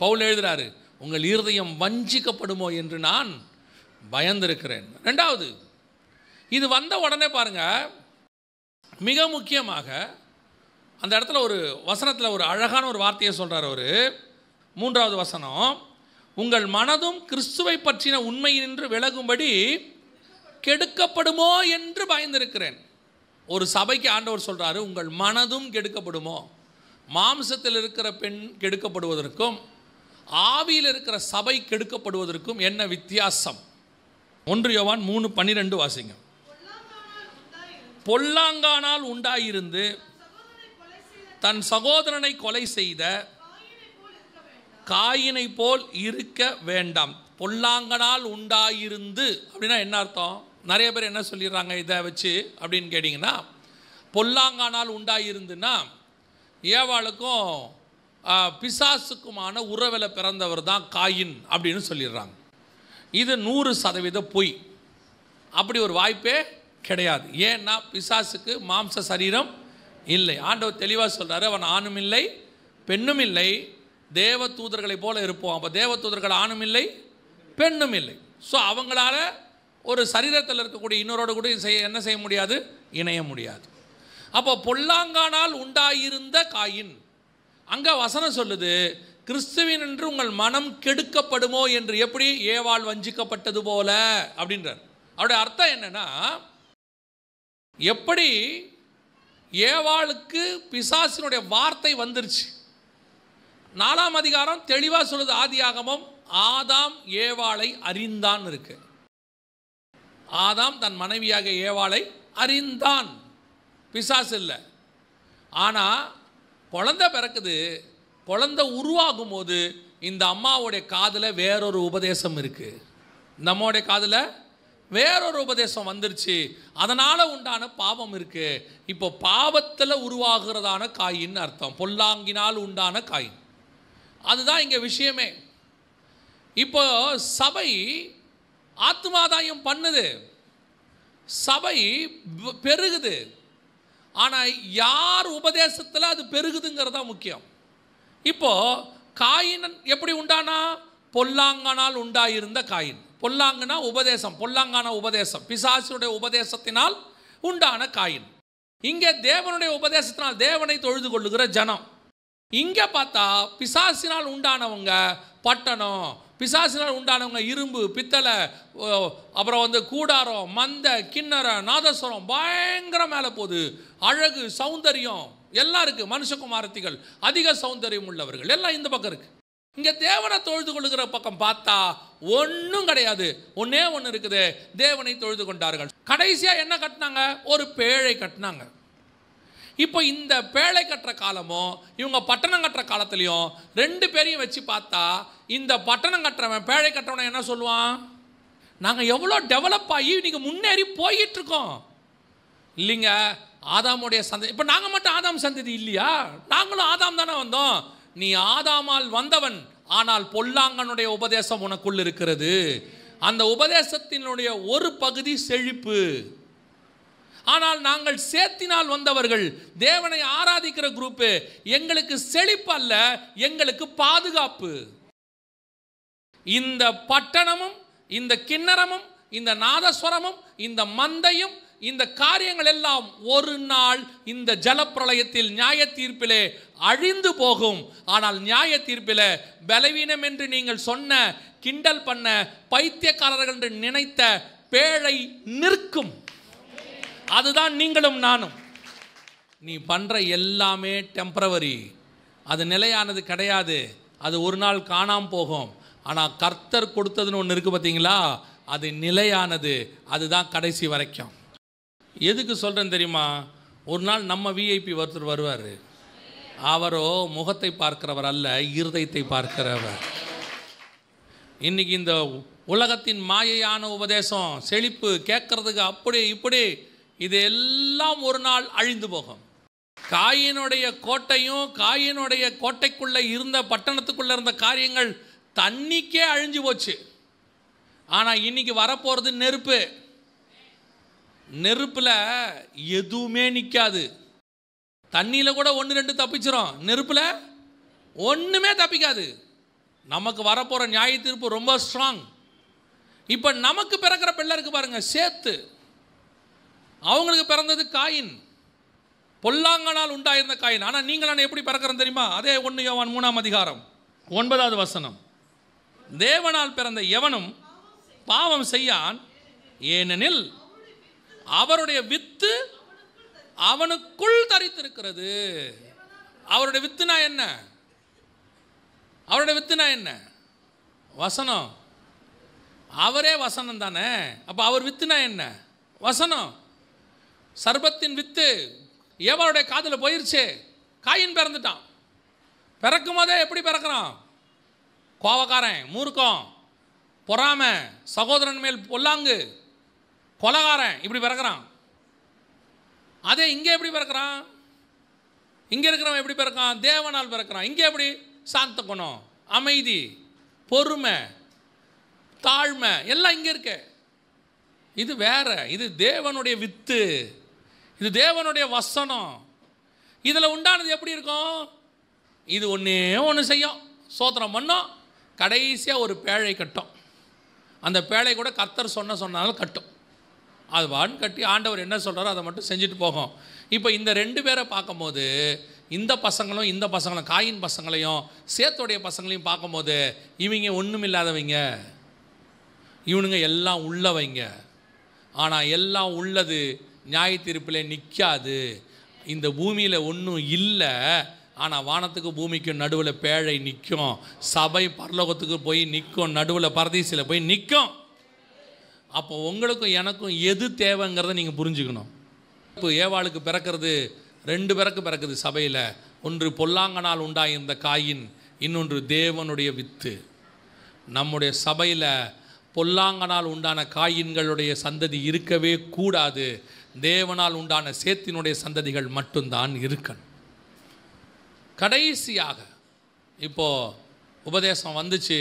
பவுல் எழுதுகிறாரு உங்கள் இருதயம் வஞ்சிக்கப்படுமோ என்று நான் பயந்திருக்கிறேன் ரெண்டாவது இது வந்த உடனே பாருங்கள் மிக முக்கியமாக அந்த இடத்துல ஒரு வசனத்தில் ஒரு அழகான ஒரு வார்த்தையை சொல்கிறார் அவர் மூன்றாவது வசனம் உங்கள் மனதும் கிறிஸ்துவை பற்றின உண்மை நின்று விலகும்படி கெடுக்கப்படுமோ என்று பயந்திருக்கிறேன் ஒரு சபைக்கு ஆண்டவர் சொல்கிறாரு உங்கள் மனதும் கெடுக்கப்படுமோ மாம்சத்தில் இருக்கிற பெண் கெடுக்கப்படுவதற்கும் ஆவியில் இருக்கிற சபை கெடுக்கப்படுவதற்கும் என்ன வித்தியாசம் ஒன்று யோவான் மூணு பன்னிரெண்டு வாசிங்க பொல்லாங்கானால் உண்டாயிருந்து தன் சகோதரனை கொலை செய்த காயினை போல் இருக்க வேண்டாம் பொல்லாங்கனால் உண்டாயிருந்து அப்படின்னா என்ன அர்த்தம் நிறைய பேர் என்ன சொல்லிடுறாங்க இதை வச்சு அப்படின்னு கேட்டிங்கன்னா பொல்லாங்கானால் உண்டாயிருந்துன்னா ஏவாளுக்கும் பிசாசுக்குமான உறவில் பிறந்தவர் தான் காயின் அப்படின்னு சொல்லிடுறாங்க இது நூறு சதவீத பொய் அப்படி ஒரு வாய்ப்பே கிடையாது ஏன்னா பிசாசுக்கு மாம்ச சரீரம் இல்லை ஆண்டவர் தெளிவாக சொல்கிறாரு அவன் ஆணும் இல்லை பெண்ணும் இல்லை தேவ தூதர்களை போல இருப்போம் அப்போ தேவ தூதர்கள் ஆணும் இல்லை பெண்ணும் இல்லை ஸோ அவங்களால ஒரு சரீரத்தில் இருக்கக்கூடிய இன்னொரு கூட செய்ய என்ன செய்ய முடியாது இணைய முடியாது அப்போ பொல்லாங்கானால் உண்டாயிருந்த காயின் அங்கே வசனம் சொல்லுது கிறிஸ்துவின் என்று உங்கள் மனம் கெடுக்கப்படுமோ என்று எப்படி ஏவாள் வஞ்சிக்கப்பட்டது போல அப்படின்றார் அவருடைய அர்த்தம் என்னென்னா எப்படி ஏவாளுக்கு பிசாசினுடைய வார்த்தை வந்துருச்சு நாலாம் அதிகாரம் தெளிவாக சொல்லுது ஆகமும் ஆதாம் ஏவாளை அறிந்தான் இருக்கு ஆதாம் தன் மனைவியாக ஏவாளை அறிந்தான் பிசாஸ் இல்லை ஆனால் குழந்த பிறக்குது குழந்த உருவாகும் போது இந்த அம்மாவுடைய காதில் வேறொரு உபதேசம் இருக்குது இந்த அம்மாவுடைய காதில் வேறொரு உபதேசம் வந்துருச்சு அதனால் உண்டான பாவம் இருக்குது இப்போ பாவத்தில் உருவாகிறதான காயின்னு அர்த்தம் பொல்லாங்கினால் உண்டான காயின் அதுதான் இங்கே விஷயமே இப்போ சபை ஆத்மாதாயம் பண்ணுது சபை பெருகுது ஆனால் யார் உபதேசத்தில் அது பெருகுதுங்கிறதா முக்கியம் இப்போது காயின் எப்படி உண்டானா பொல்லாங்கனால் உண்டாயிருந்த காயின் பொல்லாங்கனா உபதேசம் பொல்லாங்கான உபதேசம் பிசாசுடைய உபதேசத்தினால் உண்டான காயின் இங்கே தேவனுடைய உபதேசத்தினால் தேவனை தொழுது கொள்ளுகிற ஜனம் இங்கே பார்த்தா பிசாசினால் உண்டானவங்க பட்டணம் பிசாசினால் உண்டானவங்க இரும்பு பித்தளை அப்புறம் வந்து கூடாரம் மந்த கிண்ணற நாதஸ்வரம் பயங்கர மேலே போகுது அழகு சௌந்தரியம் எல்லாம் இருக்குது மனுஷகுமாரத்திகள் அதிக சௌந்தரியம் உள்ளவர்கள் எல்லாம் இந்த பக்கம் இருக்குது இங்கே தேவனை தொழுது கொள்கிற பக்கம் பார்த்தா ஒன்றும் கிடையாது ஒன்றே ஒன்று இருக்குது தேவனை தொழுது கொண்டார்கள் கடைசியாக என்ன கட்டினாங்க ஒரு பேழை கட்டினாங்க இப்போ இந்த பேழை கட்டுற காலமும் இவங்க பட்டணம் கட்டுற காலத்துலேயும் ரெண்டு பேரையும் வச்சு பார்த்தா இந்த பட்டணம் கட்டுறவன் பேழை கட்டுறவனை என்ன சொல்லுவான் நாங்கள் எவ்வளோ டெவலப் ஆகி இன்றைக்கி முன்னேறி போயிட்டுருக்கோம் இல்லைங்க ஆதாமுடைய சந்ததி இப்போ நாங்கள் மட்டும் ஆதாம் சந்ததி இல்லையா நாங்களும் ஆதாம் தானே வந்தோம் நீ ஆதாமால் வந்தவன் ஆனால் பொல்லாங்கனுடைய உபதேசம் உனக்குள் இருக்கிறது அந்த உபதேசத்தினுடைய ஒரு பகுதி செழிப்பு ஆனால் நாங்கள் சேர்த்தினால் வந்தவர்கள் தேவனை ஆராதிக்கிற குரூப்பு எங்களுக்கு செழிப்பு அல்ல எங்களுக்கு பாதுகாப்பு இந்த பட்டணமும் இந்த கிண்ணறமும் இந்த நாதஸ்வரமும் இந்த மந்தையும் இந்த காரியங்கள் எல்லாம் ஒரு நாள் இந்த ஜலப்பிரளயத்தில் நியாய தீர்ப்பிலே அழிந்து போகும் ஆனால் நியாய தீர்ப்பில பலவீனம் என்று நீங்கள் சொன்ன கிண்டல் பண்ண பைத்தியக்காரர்கள் என்று நினைத்த பேழை நிற்கும் அதுதான் நீங்களும் நானும் நீ பண்ணுற எல்லாமே டெம்பரவரி அது நிலையானது கிடையாது அது ஒரு நாள் காணாமல் போகும் ஆனால் கர்த்தர் கொடுத்ததுன்னு ஒன்று இருக்குது பார்த்தீங்களா அது நிலையானது அதுதான் கடைசி வரைக்கும் எதுக்கு சொல்கிறேன் தெரியுமா ஒரு நாள் நம்ம விஐபி ஒருத்தர் வருவார் அவரோ முகத்தை பார்க்கிறவர் அல்ல இருதயத்தை பார்க்கிறவர் இன்றைக்கி இந்த உலகத்தின் மாயையான உபதேசம் செழிப்பு கேட்குறதுக்கு அப்படி இப்படி இது எல்லாம் ஒரு நாள் அழிந்து போகும் காயினுடைய கோட்டையும் காயினுடைய கோட்டைக்குள்ளே இருந்த பட்டணத்துக்குள்ளே இருந்த காரியங்கள் தண்ணிக்கே அழிஞ்சு போச்சு ஆனால் இன்றைக்கி வரப்போகிறது நெருப்பு நெருப்பில் எதுவுமே நிற்காது தண்ணியில் கூட ஒன்று ரெண்டு தப்பிச்சிரும் நெருப்பில் ஒன்றுமே தப்பிக்காது நமக்கு வரப்போகிற நியாய தீர்ப்பு ரொம்ப ஸ்ட்ராங் இப்போ நமக்கு பிறக்கிற பிள்ளை இருக்குது பாருங்கள் சேர்த்து அவங்களுக்கு பிறந்தது காயின் பொல்லாங்கனால் உண்டாயிருந்த காயின் ஆனால் நீங்கள் நான் எப்படி பிறக்கிறேன் தெரியுமா அதே ஒன்று யோவான் மூணாம் அதிகாரம் ஒன்பதாவது வசனம் தேவனால் பிறந்த எவனும் பாவம் செய்யான் ஏனெனில் அவருடைய வித்து அவனுக்குள் தரித்திருக்கிறது அவருடைய வித்துனா என்ன அவருடைய வித்துனா என்ன வசனம் அவரே வசனம் தானே அப்போ அவர் வித்துனா என்ன வசனம் சர்பத்தின் வித்து ஏவாளுடைய காதில் போயிருச்சு காயின் பிறந்துட்டான் பிறக்கும் போதே எப்படி பிறக்கிறான் கோவக்காரன் மூர்க்கம் பொறாமை சகோதரன் மேல் பொல்லாங்கு கொலகாரன் இப்படி பிறக்கிறான் அதே இங்கே எப்படி பிறக்கிறான் இங்கே இருக்கிறவன் எப்படி பிறக்கான் தேவனால் பிறக்கிறான் இங்கே எப்படி சாந்த குணம் அமைதி பொறுமை தாழ்மை எல்லாம் இங்கே இருக்கு இது வேற இது தேவனுடைய வித்து இது தேவனுடைய வசனம் இதில் உண்டானது எப்படி இருக்கும் இது ஒன்றே ஒன்று செய்யும் சோத்திரம் பண்ணோம் கடைசியாக ஒரு பேழை கட்டும் அந்த பேழை கூட கர்த்தர் சொன்ன சொன்னாலும் கட்டும் அது வான் கட்டி ஆண்டவர் என்ன சொல்கிறாரோ அதை மட்டும் செஞ்சுட்டு போகும் இப்போ இந்த ரெண்டு பேரை பார்க்கும்போது இந்த பசங்களும் இந்த பசங்களும் காயின் பசங்களையும் சேத்துடைய பசங்களையும் பார்க்கும்போது இவங்க ஒன்றும் இல்லாதவங்க இவனுங்க எல்லாம் உள்ளவங்க ஆனால் எல்லாம் உள்ளது நியாய தீர்ப்பில் நிற்காது இந்த பூமியில் ஒன்றும் இல்லை ஆனால் வானத்துக்கு பூமிக்கும் நடுவில் பேழை நிற்கும் சபை பரலோகத்துக்கு போய் நிற்கும் நடுவில் பரதீசில் போய் நிற்கும் அப்போ உங்களுக்கும் எனக்கும் எது தேவைங்கிறத நீங்கள் புரிஞ்சுக்கணும் இப்போ ஏவாளுக்கு பிறக்கிறது ரெண்டு பிறக்கு பிறக்குது சபையில் ஒன்று பொல்லாங்கனால் உண்டாயிருந்த காயின் இன்னொன்று தேவனுடைய வித்து நம்முடைய சபையில் பொல்லாங்கனால் உண்டான காயின்களுடைய சந்ததி இருக்கவே கூடாது தேவனால் உண்டான சேத்தினுடைய சந்ததிகள் மட்டும்தான் இருக்கணும் கடைசியாக இப்போது உபதேசம் வந்துச்சு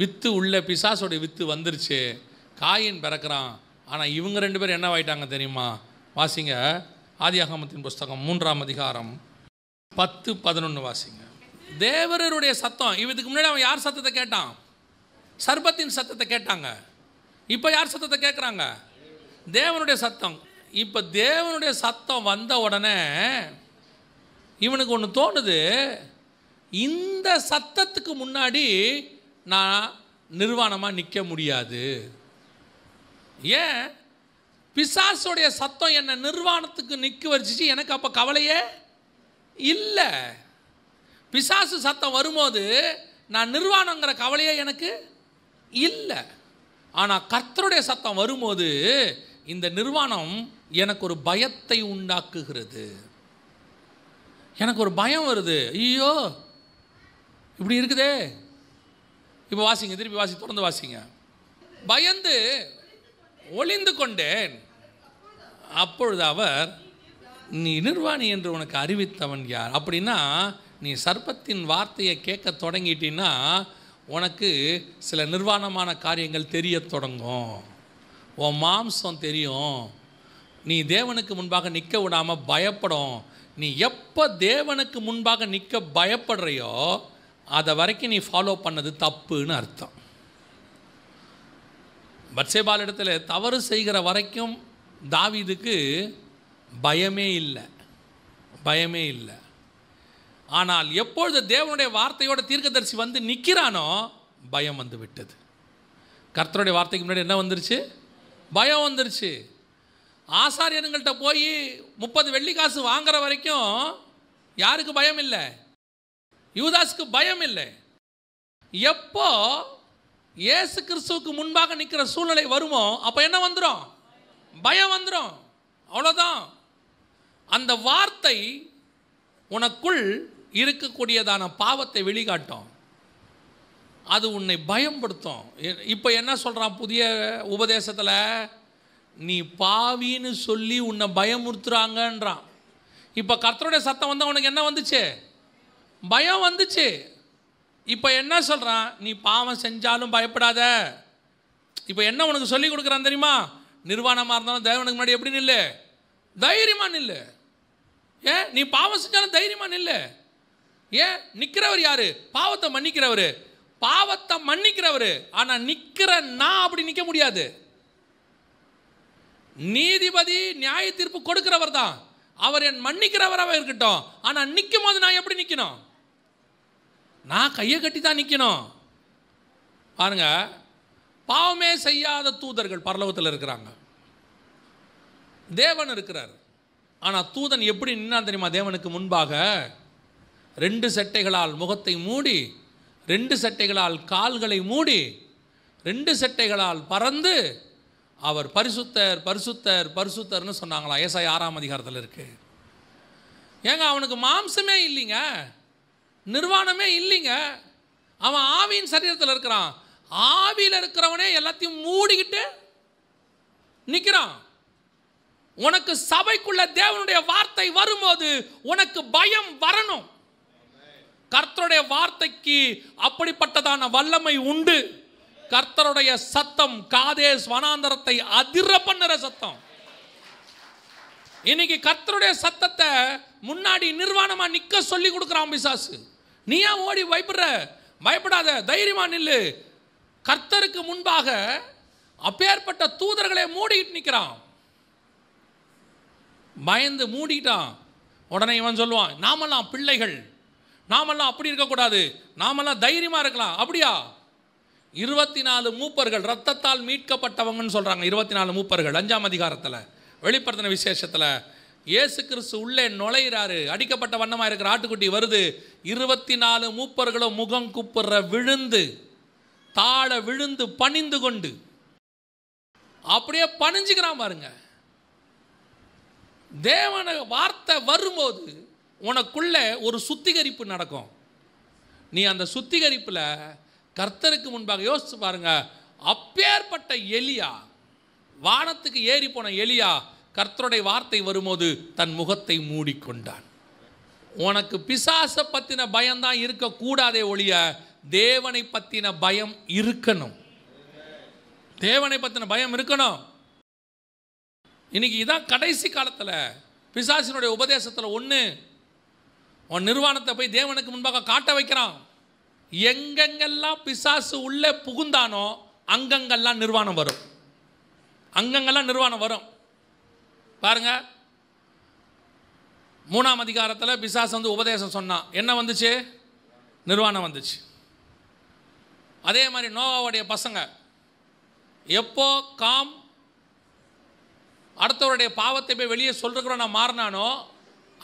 வித்து உள்ள பிசாசோடைய வித்து வந்துருச்சு காயின் பிறக்கிறான் ஆனால் இவங்க ரெண்டு பேரும் என்னவாயிட்டாங்க தெரியுமா வாசிங்க ஆதியாகமத்தின் புஸ்தகம் மூன்றாம் அதிகாரம் பத்து பதினொன்று வாசிங்க தேவரருடைய சத்தம் இதுக்கு முன்னாடி அவன் யார் சத்தத்தை கேட்டான் சர்பத்தின் சத்தத்தை கேட்டாங்க இப்போ யார் சத்தத்தை கேட்குறாங்க தேவனுடைய சத்தம் இப்போ தேவனுடைய சத்தம் வந்த உடனே இவனுக்கு ஒன்று தோணுது இந்த சத்தத்துக்கு முன்னாடி நான் நிர்வாணமாக நிற்க முடியாது ஏன் பிசாசுடைய சத்தம் என்னை நிர்வாணத்துக்கு நிற்க வச்சிச்சு எனக்கு அப்போ கவலையே இல்லை பிசாசு சத்தம் வரும்போது நான் நிர்வாணங்கிற கவலையே எனக்கு இல்லை ஆனால் கர்த்தருடைய சத்தம் வரும்போது இந்த நிர்வாணம் எனக்கு ஒரு பயத்தை உண்டாக்குகிறது எனக்கு ஒரு பயம் வருது ஐயோ இப்படி இருக்குதே இப்போ வாசிங்க திருப்பி வாசி தொடர்ந்து வாசிங்க பயந்து ஒளிந்து கொண்டேன் அப்பொழுது அவர் நீ நிர்வாணி என்று உனக்கு அறிவித்தவன் யார் அப்படின்னா நீ சர்ப்பத்தின் வார்த்தையை கேட்க தொடங்கிட்டீன்னா உனக்கு சில நிர்வாணமான காரியங்கள் தெரிய தொடங்கும் உன் மாம்சம் தெரியும் நீ தேவனுக்கு முன்பாக நிற்க விடாமல் பயப்படும் நீ எப்போ தேவனுக்கு முன்பாக நிற்க பயப்படுறையோ அதை வரைக்கும் நீ ஃபாலோ பண்ணது தப்புன்னு அர்த்தம் பட்சேபால் இடத்துல தவறு செய்கிற வரைக்கும் தாவிதுக்கு பயமே இல்லை பயமே இல்லை ஆனால் எப்பொழுது தேவனுடைய வார்த்தையோட தீர்க்கதரிசி வந்து நிற்கிறானோ பயம் வந்து விட்டது கர்த்தருடைய வார்த்தைக்கு முன்னாடி என்ன வந்துருச்சு பயம் வந்துருச்சு ஆசாரியனுங்கள்ட்ட போய் முப்பது வெள்ளி காசு வாங்குற வரைக்கும் யாருக்கு பயம் இல்லை யுவதாஸுக்கு பயம் இல்லை எப்போ இயேசு கிறிஸ்துவுக்கு முன்பாக நிற்கிற சூழ்நிலை வருமோ அப்போ என்ன வந்துடும் பயம் வந்துடும் அவ்வளோதான் அந்த வார்த்தை உனக்குள் இருக்கக்கூடியதான பாவத்தை வெளிக்காட்டும் அது உன்னை பயம்படுத்தும் இப்போ என்ன சொல்கிறான் புதிய உபதேசத்தில் நீ பாவின்னு சொல்லி உன்னை பயமுறுத்துறாங்கன்றான் இப்போ கர்த்தருடைய சத்தம் வந்து அவனுக்கு என்ன வந்துச்சு பயம் வந்துச்சு இப்போ என்ன சொல்கிறான் நீ பாவம் செஞ்சாலும் பயப்படாத இப்போ என்ன உனக்கு சொல்லி கொடுக்குறான் தெரியுமா நிர்வாணமாக இருந்தாலும் தேவனுக்கு முன்னாடி எப்படி நில்லு தைரியமாக நில்லு ஏன் நீ பாவம் செஞ்சாலும் தைரியமாக நில்லு ஏன் நிற்கிறவர் யார் பாவத்தை மன்னிக்கிறவர் பாவத்தை மன்னிக்கிறவர் ஆனால் நிற்கிற நான் அப்படி நிற்க முடியாது நீதிபதி நியாய தீர்ப்பு கொடுக்கிறவர் தான் அவர் என் மன்னிக்கிறவராக இருக்கட்டும் ஆனால் நிற்கும் போது நான் எப்படி நிற்கணும் நான் கையை கட்டி தான் நிற்கணும் பாருங்க பாவமே செய்யாத தூதர்கள் பரலோகத்தில் இருக்கிறாங்க தேவன் இருக்கிறார் ஆனால் தூதன் எப்படி நின்னா தெரியுமா தேவனுக்கு முன்பாக ரெண்டு சட்டைகளால் முகத்தை மூடி ரெண்டு சட்டைகளால் கால்களை மூடி ரெண்டு சட்டைகளால் பறந்து அவர் பரிசுத்தர் பரிசுத்தர் பரிசுத்தர்னு சொன்னாங்களாம் ஏசாய் ஆறாம் அதிகாரத்தில் இருக்குது ஏங்க அவனுக்கு மாம்சமே இல்லைங்க நிர்வாணமே இல்லைங்க அவன் ஆவியின் சரீரத்தில் இருக்கிறான் ஆவியில் இருக்கிறவனே எல்லாத்தையும் மூடிக்கிட்டு நிற்கிறான் உனக்கு சபைக்குள்ள தேவனுடைய வார்த்தை வரும்போது உனக்கு பயம் வரணும் கர்த்தருடைய வார்த்தைக்கு அப்படிப்பட்டதான வல்லமை உண்டு கர்த்தருடைய சத்தம் காதேஸ் வனாந்தரத்தை அதிர பண்ணுற சத்தம் இன்னைக்கு கர்த்தருடைய சத்தத்தை முன்னாடி நிர்வாணமாக நிற்க சொல்லி கொடுக்குறான் பிசாசு நீ ஏன் ஓடி பயப்படுற பயப்படாத தைரியமா நில்லு கர்த்தருக்கு முன்பாக அப்பேற்பட்ட தூதர்களை மூடிக்கிட்டு நிற்கிறான் பயந்து மூடிட்டான் உடனே இவன் சொல்லுவான் நாமெல்லாம் பிள்ளைகள் நாமெல்லாம் அப்படி இருக்கக்கூடாது நாமெல்லாம் தைரியமாக இருக்கலாம் அப்படியா இருபத்தி நாலு மூப்பர்கள் ரத்தத்தால் மீட்கப்பட்டவங்கன்னு சொல்கிறாங்க இருபத்தி நாலு மூப்பர்கள் அஞ்சாம் அதிகாரத்தில் வெளிப்படுத்தின விசேஷத்தில் இயேசு கிறிஸ்து உள்ளே நுழையிறாரு அடிக்கப்பட்ட வண்ணமாக இருக்கிற ஆட்டுக்குட்டி வருது இருபத்தி நாலு மூப்பர்களும் முகம் குப்புற விழுந்து தாழ விழுந்து பணிந்து கொண்டு அப்படியே பணிஞ்சுக்கிறான் பாருங்க தேவன வார்த்தை வரும்போது உனக்குள்ள ஒரு சுத்திகரிப்பு நடக்கும் நீ அந்த சுத்திகரிப்பில் கர்த்தருக்கு முன்பாக யோசித்து பாருங்க அப்பேற்பட்ட எலியா வானத்துக்கு ஏறி போன எலியா கர்த்தருடைய வார்த்தை வரும்போது தன் முகத்தை மூடிக்கொண்டான் உனக்கு பிசாசை பற்றின பயம்தான் இருக்கக்கூடாதே ஒழிய தேவனை பற்றின பயம் இருக்கணும் தேவனை பற்றின பயம் இருக்கணும் இன்னைக்கு இதான் கடைசி காலத்தில் பிசாசினுடைய உபதேசத்தில் ஒன்று உன் நிர்வாணத்தை போய் தேவனுக்கு முன்பாக காட்ட வைக்கிறான் எங்கெங்கெல்லாம் பிசாசு உள்ளே புகுந்தானோ அங்கங்கெல்லாம் நிர்வாணம் வரும் அங்கங்கெல்லாம் நிர்வாணம் வரும் பாருங்க மூணாம் அதிகாரத்தில் பிசாஸ் வந்து உபதேசம் சொன்னான் என்ன வந்துச்சு நிர்வாணம் வந்துச்சு அதே மாதிரி நோவாவுடைய பசங்க எப்போ காம் அடுத்தவருடைய பாவத்தை போய் வெளியே சொல்கிறோம் நான் மாறினானோ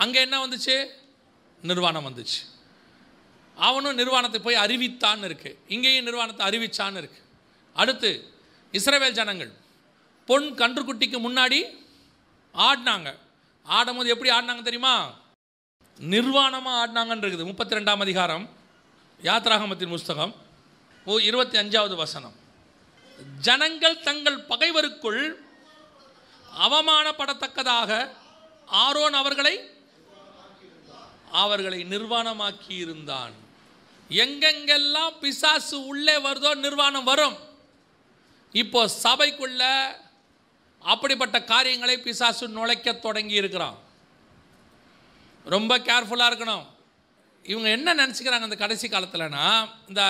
அங்கே என்ன வந்துச்சு நிர்வாணம் வந்துச்சு அவனும் நிர்வாணத்தை போய் அறிவித்தான்னு இருக்குது இங்கேயும் நிர்வாணத்தை அறிவித்தான்னு இருக்குது அடுத்து இஸ்ரேவேல் ஜனங்கள் பொன் கன்றுக்குட்டிக்கு முன்னாடி ஆடினாங்க ஆடும்போது எப்படி ஆடினாங்க தெரியுமா நிர்வாணமாக ஆடினாங்கன்னு இருக்குது முப்பத்தி ரெண்டாம் அதிகாரம் யாத்ராகமத்தின் புஸ்தகம் ஓ இருபத்தி அஞ்சாவது வசனம் ஜனங்கள் தங்கள் பகைவருக்குள் அவமானப்படத்தக்கதாக ஆரோன் அவர்களை அவர்களை நிர்வாணமாக்கி இருந்தான் எங்கெங்கெல்லாம் பிசாசு உள்ளே வருதோ நிர்வாணம் வரும் இப்போ சபைக்குள்ள அப்படிப்பட்ட காரியங்களை பிசாசு நுழைக்க தொடங்கி இருக்கிறான் ரொம்ப கேர்ஃபுல்லாக இருக்கணும் இவங்க என்ன நினச்சிக்கிறாங்க அந்த கடைசி காலத்தில்னா இந்த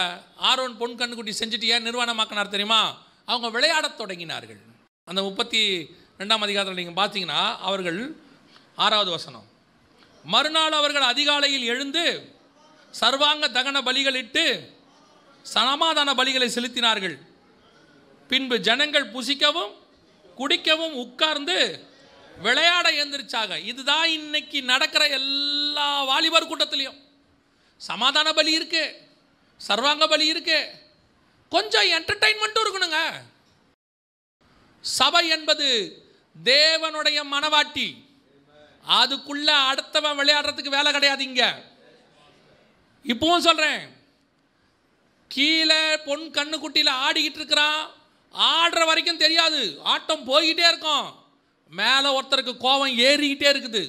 ஆரோன் பொன் கண்ணுக்குட்டி செஞ்சுட்டு ஏன் நிர்வாணமாக்கினார் தெரியுமா அவங்க விளையாடத் தொடங்கினார்கள் அந்த முப்பத்தி ரெண்டாம் அதிகாரத்தில் நீங்கள் பார்த்தீங்கன்னா அவர்கள் ஆறாவது வசனம் மறுநாள் அவர்கள் அதிகாலையில் எழுந்து சர்வாங்க தகன பலிகளிட்டு சமாதான பலிகளை செலுத்தினார்கள் பின்பு ஜனங்கள் புசிக்கவும் குடிக்கவும் உட்கார்ந்து விளையாட எழுந்திரிச்சாக இதுதான் இன்னைக்கு நடக்கிற எல்லா வாலிபர் கூட்டத்திலையும் சமாதான பலி இருக்கு சர்வாங்க பலி இருக்கு கொஞ்சம் என்டர்டைன்மெண்ட்டும் இருக்கணுங்க சபை என்பது தேவனுடைய மனவாட்டி அதுக்குள்ள அடுத்தவன் விளையாடுறதுக்கு வேலை கிடையாது இங்க இப்பவும் சொல்கிறேன் கீழே பொன் குட்டியில் ஆடிக்கிட்டு இருக்கிறான் ஆடுற வரைக்கும் தெரியாது ஆட்டம் போய்கிட்டே இருக்கும் மேலே ஒருத்தருக்கு கோபம் ஏறிக்கிட்டே இருக்குது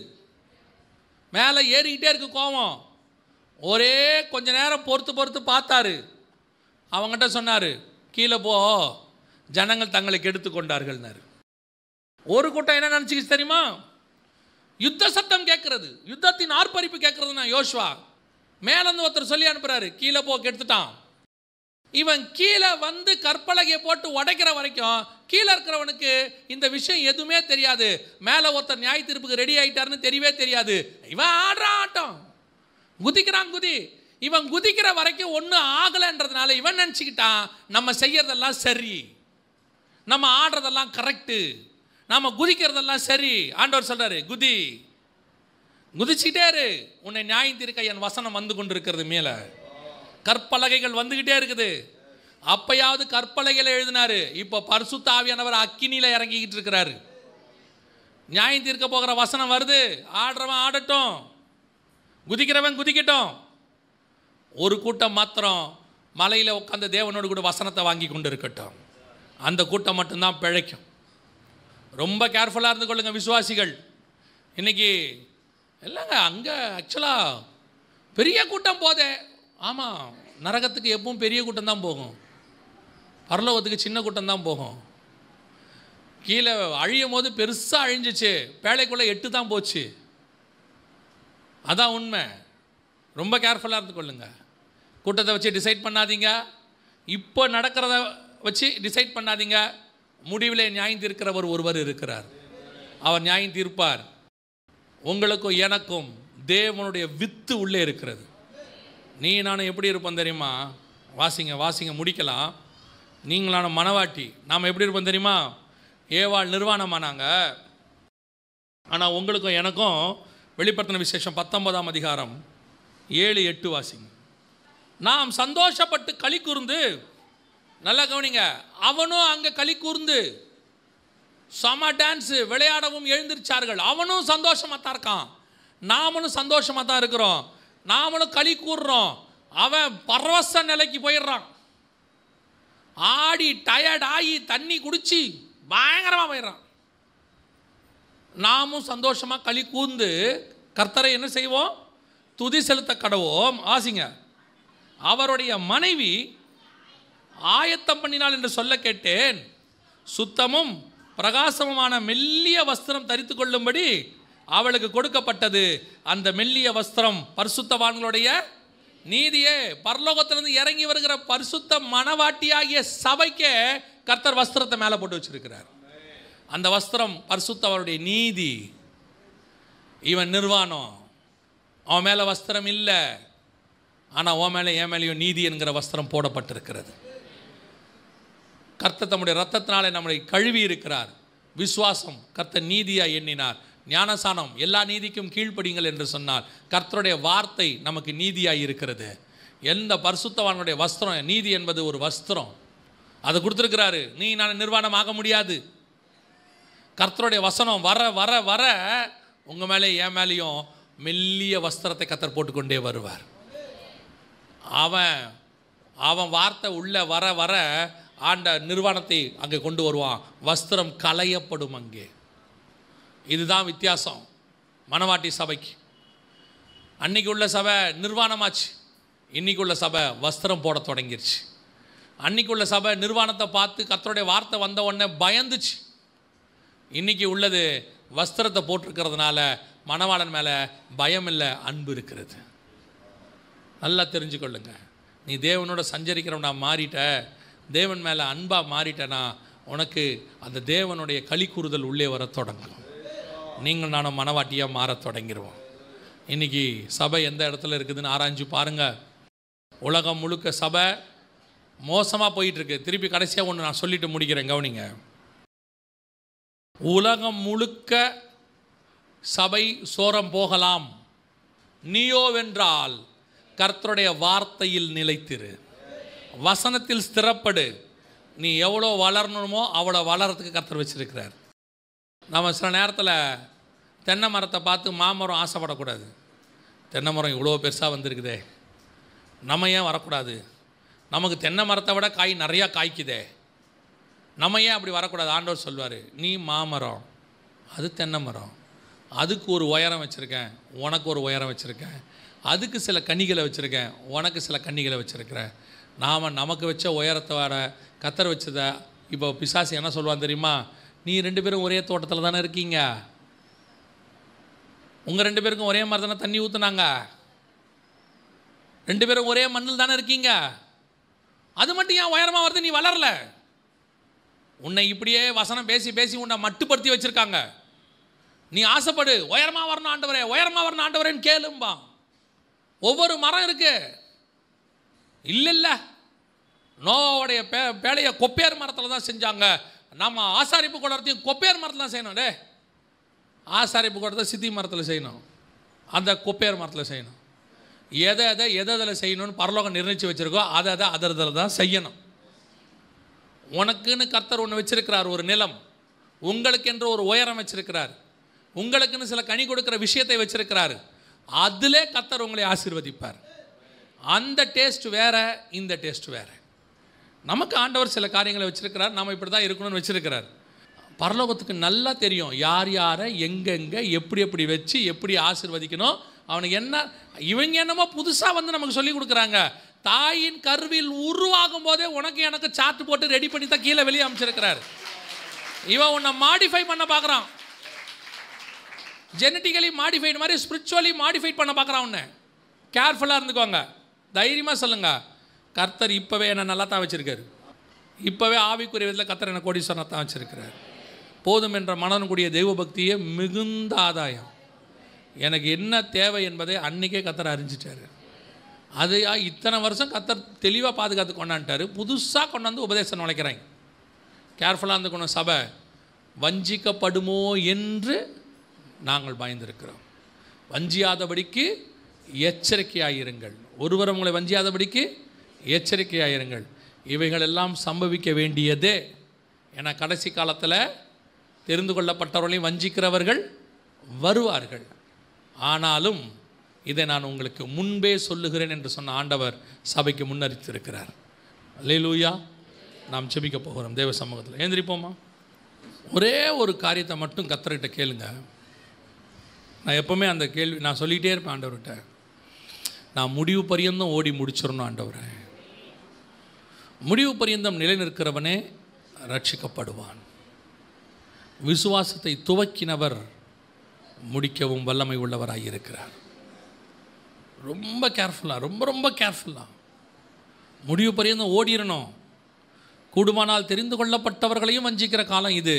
மேலே ஏறிக்கிட்டே இருக்கு கோபம் ஒரே கொஞ்ச நேரம் பொறுத்து பொறுத்து பார்த்தாரு அவங்ககிட்ட சொன்னார் கீழே போ ஜனங்கள் தங்களை கெடுத்து எடுத்துக்கொண்டார்கள்னாரு ஒரு கூட்டம் என்ன நினச்சிக்கிச்சு தெரியுமா யுத்த சத்தம் கேட்கறது யுத்தத்தின் ஆர்ப்பரிப்பு கேட்கறதுனா யோஷ்வா மேலேருந்து ஒருத்தர் சொல்லி அனுப்புறாரு கீழே போ கெடுத்துட்டான் இவன் கீழே வந்து கற்பலகையை போட்டு உடைக்கிற வரைக்கும் கீழே இருக்கிறவனுக்கு இந்த விஷயம் எதுவுமே தெரியாது மேலே ஒருத்தர் நியாய தீர்ப்புக்கு ரெடி ஆகிட்டாருன்னு தெரியவே தெரியாது இவன் ஆடுறான் ஆட்டம் குதிக்கிறான் குதி இவன் குதிக்கிற வரைக்கும் ஒன்றும் ஆகலைன்றதுனால இவன் நினச்சிக்கிட்டான் நம்ம செய்யறதெல்லாம் சரி நம்ம ஆடுறதெல்லாம் கரெக்டு நாம் குதிக்கிறதெல்லாம் சரி ஆண்டவர் சொல்கிறாரு குதி குதிச்சுக்கிட்டே இரு உன்னை நியாயம் தீர்க்க என் வசனம் வந்து கொண்டு இருக்கிறது மேலே கற்பலகைகள் வந்துக்கிட்டே இருக்குது அப்பயாவது கற்பலகையில் எழுதினார் இப்போ பரிசு தாவியானவர் அக்கினியில் இறங்கிக்கிட்டு இருக்கிறாரு நியாயம் தீர்க்க போகிற வசனம் வருது ஆடுறவன் ஆடட்டும் குதிக்கிறவன் குதிக்கட்டும் ஒரு கூட்டம் மாத்திரம் மலையில் உட்காந்து தேவனோடு கூட வசனத்தை வாங்கி கொண்டு இருக்கட்டும் அந்த கூட்டம் மட்டும்தான் பிழைக்கும் ரொம்ப கேர்ஃபுல்லாக இருந்து கொள்ளுங்கள் விசுவாசிகள் இன்றைக்கி இல்லைங்க அங்கே ஆக்சுவலாக பெரிய கூட்டம் போதே ஆமாம் நரகத்துக்கு எப்பவும் பெரிய கூட்டம் தான் போகும் பரலோகத்துக்கு சின்ன கூட்டம் தான் போகும் கீழே அழியும் போது பெருசாக அழிஞ்சிச்சு பேழைக்குள்ளே எட்டு தான் போச்சு அதான் உண்மை ரொம்ப கேர்ஃபுல்லாக இருந்து கொள்ளுங்க கூட்டத்தை வச்சு டிசைட் பண்ணாதீங்க இப்போ நடக்கிறத வச்சு டிசைட் பண்ணாதீங்க முடிவில் நியாயம் தீர்க்கிறவர் ஒருவர் இருக்கிறார் அவர் நியாயம் தீர்ப்பார் உங்களுக்கும் எனக்கும் தேவனுடைய வித்து உள்ளே இருக்கிறது நீ நானும் எப்படி இருப்போம் தெரியுமா வாசிங்க வாசிங்க முடிக்கலாம் நீங்களான மனவாட்டி நாம் எப்படி இருப்போம் தெரியுமா ஏவாள் நிர்வாணமானாங்க ஆனால் உங்களுக்கும் எனக்கும் வெளிப்படுத்தின விசேஷம் பத்தொன்பதாம் அதிகாரம் ஏழு எட்டு வாசிங்க நாம் சந்தோஷப்பட்டு களி கூர்ந்து நல்லா கவனிங்க அவனும் அங்கே களி கூர்ந்து சம டான்ஸு விளையாடவும் எழுந்திருச்சார்கள் அவனும் சந்தோஷமாக தான் இருக்கான் நாமளும் சந்தோஷமாக தான் இருக்கிறோம் நாமளும் களி கூறுறோம் அவன் பரவச நிலைக்கு போயிடுறான் ஆடி டயர்ட் ஆகி தண்ணி குடித்து பயங்கரமாக போயிடுறான் நாமும் சந்தோஷமாக களி கூர்ந்து கர்த்தரை என்ன செய்வோம் துதி செலுத்த கடவோம் ஆசிங்க அவருடைய மனைவி ஆயத்தம் பண்ணினால் என்று சொல்ல கேட்டேன் சுத்தமும் பிரகாசமுமான மெல்லிய வஸ்திரம் தரித்து கொள்ளும்படி அவளுக்கு கொடுக்கப்பட்டது அந்த மெல்லிய வஸ்திரம் பரிசுத்தவான்களுடைய நீதியே பரலோகத்திலிருந்து இறங்கி வருகிற பரிசுத்த மனவாட்டியாகிய சபைக்கே கர்த்தர் வஸ்திரத்தை மேலே போட்டு வச்சிருக்கிறார் அந்த வஸ்திரம் பரிசுத்த அவருடைய நீதி இவன் நிர்வாணம் அவன் மேலே வஸ்திரம் இல்லை ஆனால் ஓ மேலே என் மேலேயும் நீதி என்கிற வஸ்திரம் போடப்பட்டிருக்கிறது கர்த்த தம்முடைய ரத்தத்தினாலே நம்மளை கழுவி இருக்கிறார் விசுவாசம் கர்த்த நீதியாக எண்ணினார் ஞானசானம் எல்லா நீதிக்கும் கீழ்ப்படிங்கள் என்று சொன்னார் கர்த்தருடைய வார்த்தை நமக்கு நீதியாக இருக்கிறது எந்த பரிசுத்தவானுடைய வஸ்திரம் நீதி என்பது ஒரு வஸ்திரம் அதை கொடுத்துருக்கிறாரு நீ நான் நிர்வாணம் ஆக முடியாது கர்த்தருடைய வசனம் வர வர வர உங்கள் மேலே என் மேலேயும் மெல்லிய வஸ்திரத்தை கத்தர் போட்டுக்கொண்டே வருவார் அவன் அவன் வார்த்தை உள்ளே வர வர ஆண்ட நிர்வாணத்தை அங்கே கொண்டு வருவான் வஸ்திரம் களையப்படும் அங்கே இதுதான் வித்தியாசம் மணவாட்டி சபைக்கு அன்னைக்கு உள்ள சபை நிர்வாணமாச்சு இன்னைக்கு உள்ள சபை வஸ்திரம் போட தொடங்கிருச்சு அன்னைக்கு உள்ள சபை நிர்வாணத்தை பார்த்து கத்தருடைய வார்த்தை வந்த உடனே பயந்துச்சு இன்னைக்கு உள்ளது வஸ்திரத்தை போட்டிருக்கிறதுனால மணவாளன் மேலே பயம் இல்லை அன்பு இருக்கிறது நல்லா தெரிஞ்சுக்கொள்ளுங்க நீ தேவனோட சஞ்சரிக்கிறவனா மாறிட்ட தேவன் மேலே அன்பாக மாறிட்டேன்னா உனக்கு அந்த தேவனுடைய களி கூறுதல் உள்ளே வர தொடங்கும் நீங்கள் நானும் மனவாட்டியாக மாற தொடங்கிடுவோம் இன்றைக்கி சபை எந்த இடத்துல இருக்குதுன்னு ஆராய்ஞ்சு பாருங்கள் உலகம் முழுக்க சபை மோசமாக போயிட்டுருக்கு திருப்பி கடைசியாக ஒன்று நான் சொல்லிட்டு முடிக்கிறேன் கவனிங்க உலகம் முழுக்க சபை சோரம் போகலாம் நீயோவென்றால் கர்த்தருடைய வார்த்தையில் நிலைத்திரு வசனத்தில் ஸ்திரப்படு நீ எவ்வளோ வளரணுமோ அவ்வளோ வளரத்துக்கு கத்தர் வச்சுருக்கிறார் நம்ம சில நேரத்தில் தென்னை மரத்தை பார்த்து மாமரம் ஆசைப்படக்கூடாது தென்னை மரம் இவ்வளோ பெருசாக வந்திருக்குதே நம்ம ஏன் வரக்கூடாது நமக்கு தென்னை மரத்தை விட காய் நிறையா காய்க்குதே நம்ம ஏன் அப்படி வரக்கூடாது ஆண்டவர் சொல்வார் நீ மாமரம் அது தென்னை மரம் அதுக்கு ஒரு உயரம் வச்சுருக்கேன் உனக்கு ஒரு உயரம் வச்சுருக்கேன் அதுக்கு சில கனிகளை வச்சுருக்கேன் உனக்கு சில கன்னிகளை வச்சுருக்கிறேன் நாம் நமக்கு வச்ச உயரத்தை வர கத்தர் வச்சதை இப்போ பிசாசு என்ன சொல்லுவான் தெரியுமா நீ ரெண்டு பேரும் ஒரே தோட்டத்தில் தானே இருக்கீங்க உங்கள் ரெண்டு பேருக்கும் ஒரே மாதிரி தானே தண்ணி ஊற்றுனாங்க ரெண்டு பேரும் ஒரே மண்ணில் தானே இருக்கீங்க அது மட்டும் ஏன் உயரமாக வருது நீ வளரல உன்னை இப்படியே வசனம் பேசி பேசி உன்னை மட்டுப்படுத்தி வச்சுருக்காங்க நீ ஆசைப்படு உயரமாக வரணும் ஆண்டவரே உயரமாக வரணும் ஆண்டவரேன்னு கேளும்பான் ஒவ்வொரு மரம் இருக்குது இல்லை இல்லை நோவாவுடைய பே வேலையை கொப்பேர் மரத்தில் தான் செஞ்சாங்க நம்ம ஆசாரிப்பு கூடத்தையும் கொப்பேர் மரத்தில் தான் செய்யணும் டே ஆசாரிப்பு கூடத்தை சித்தி மரத்தில் செய்யணும் அந்த கொப்பேர் மரத்தில் செய்யணும் எதை எதை எதை அதில் செய்யணும்னு பரலோகம் நிர்ணயித்து வச்சுருக்கோ அதை அதை அதில் தான் செய்யணும் உனக்குன்னு கர்த்தர் ஒன்று வச்சுருக்கிறார் ஒரு நிலம் உங்களுக்கென்று ஒரு உயரம் வச்சுருக்கிறார் உங்களுக்குன்னு சில கனி கொடுக்குற விஷயத்தை வச்சுருக்கிறாரு அதிலே கர்த்தர் உங்களை ஆசீர்வதிப்பார் அந்த டேஸ்ட் வேறு இந்த டேஸ்ட் வேறு நமக்கு ஆண்டவர் சில காரியங்களை வச்சுருக்கிறார் நம்ம இப்படி தான் இருக்கணும்னு வச்சுருக்கிறார் பரலோகத்துக்கு நல்லா தெரியும் யார் யாரை எங்கெங்கே எப்படி எப்படி வச்சு எப்படி ஆசிர்வதிக்கணும் அவனுக்கு என்ன இவங்க என்னமோ புதுசாக வந்து நமக்கு சொல்லி கொடுக்குறாங்க தாயின் கருவில் உருவாகும் போதே உனக்கு எனக்கு சாத்து போட்டு ரெடி பண்ணி தான் கீழே வெளியே அமைச்சிருக்கிறார் இவன் உன்னை மாடிஃபை பண்ண பார்க்குறான் ஜெனட்டிக்கலி மாடிஃபைடு மாதிரி ஸ்பிரிச்சுவலி மாடிஃபைட் பண்ண பார்க்குறான் உன்னை கேர்ஃபுல்லாக இருந்துக்கோங்க தைரியமாக சொல்லுங்கள் கர்த்தர் இப்போவே என்னை நல்லா தான் வச்சுருக்காரு இப்போவே ஆவிக்குரிய விதத்தில் கர்த்தர் என்னை கோடீஸ்வரனை தான் வச்சுருக்கிறார் போதும் என்ற மனனுக்குடிய தெய்வ பக்தியே மிகுந்த ஆதாயம் எனக்கு என்ன தேவை என்பதை அன்றைக்கே கத்தர் அறிஞ்சிட்டார் அது இத்தனை வருஷம் கத்தர் தெளிவாக பாதுகாத்து கொண்டான்ட்டார் புதுசாக கொண்டாந்து உபதேசம் நுழைக்கிறாங்க கேர்ஃபுல்லாக இருந்துக்கணும் சபை வஞ்சிக்கப்படுமோ என்று நாங்கள் பயந்திருக்கிறோம் வஞ்சியாதபடிக்கு எச்சரிக்கையாயிருங்கள் ஒருவர் உங்களை வஞ்சியாதபடிக்கு எச்சரிக்கையாயிருங்கள் இவைகள் எல்லாம் சம்பவிக்க வேண்டியதே என கடைசி காலத்தில் தெரிந்து கொள்ளப்பட்டவர்களையும் வஞ்சிக்கிறவர்கள் வருவார்கள் ஆனாலும் இதை நான் உங்களுக்கு முன்பே சொல்லுகிறேன் என்று சொன்ன ஆண்டவர் சபைக்கு முன்னறித்திருக்கிறார் லூயா நாம் செபிக்க போகிறோம் தேவ சமூகத்தில் ஏந்திரிப்போமா ஒரே ஒரு காரியத்தை மட்டும் கத்தர்கிட்ட கேளுங்க நான் எப்போவுமே அந்த கேள்வி நான் சொல்லிகிட்டே இருப்பேன் ஆண்டவர்கிட்ட நான் முடிவு பரியந்தம் ஓடி முடிச்சிடணும் ஆண்டவரே முடிவு பரியந்தம் நிலைநிற்கிறவனே ரட்சிக்கப்படுவான் விசுவாசத்தை துவக்கினவர் முடிக்கவும் வல்லமை உள்ளவராக இருக்கிறார் ரொம்ப கேர்ஃபுல்லாக ரொம்ப ரொம்ப கேர்ஃபுல்லாக முடிவு பரியந்தம் ஓடிடணும் கூடுமானால் தெரிந்து கொள்ளப்பட்டவர்களையும் வஞ்சிக்கிற காலம் இது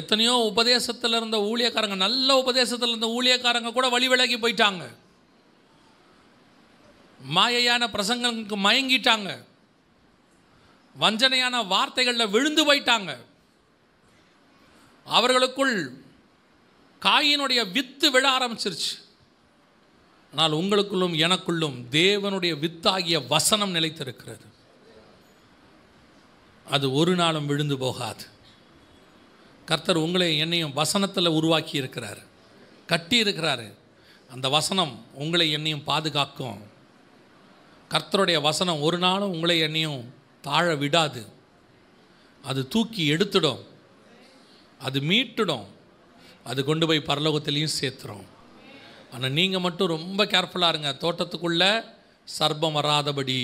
எத்தனையோ உபதேசத்தில் இருந்த ஊழியக்காரங்க நல்ல உபதேசத்தில் இருந்த ஊழியக்காரங்க கூட வழி விலகி போயிட்டாங்க மாயையான பிரசங்களுக்கு மயங்கிட்டாங்க வஞ்சனையான வார்த்தைகளில் விழுந்து போயிட்டாங்க அவர்களுக்குள் காயினுடைய வித்து விழ ஆரம்பிச்சிருச்சு ஆனால் உங்களுக்குள்ளும் எனக்குள்ளும் தேவனுடைய வித்தாகிய வசனம் நிலைத்திருக்கிறது அது ஒரு நாளும் விழுந்து போகாது கர்த்தர் உங்களை என்னையும் வசனத்தில் உருவாக்கி இருக்கிறார் கட்டி இருக்கிறாரு அந்த வசனம் உங்களை என்னையும் பாதுகாக்கும் கர்த்தருடைய வசனம் ஒரு நாளும் உங்களை என்னையும் தாழ விடாது அது தூக்கி எடுத்துடும் அது மீட்டுடும் அது கொண்டு போய் பரலோகத்திலையும் சேர்த்துடும் ஆனால் நீங்கள் மட்டும் ரொம்ப கேர்ஃபுல்லாக இருங்க தோட்டத்துக்குள்ளே சர்பம் வராதபடி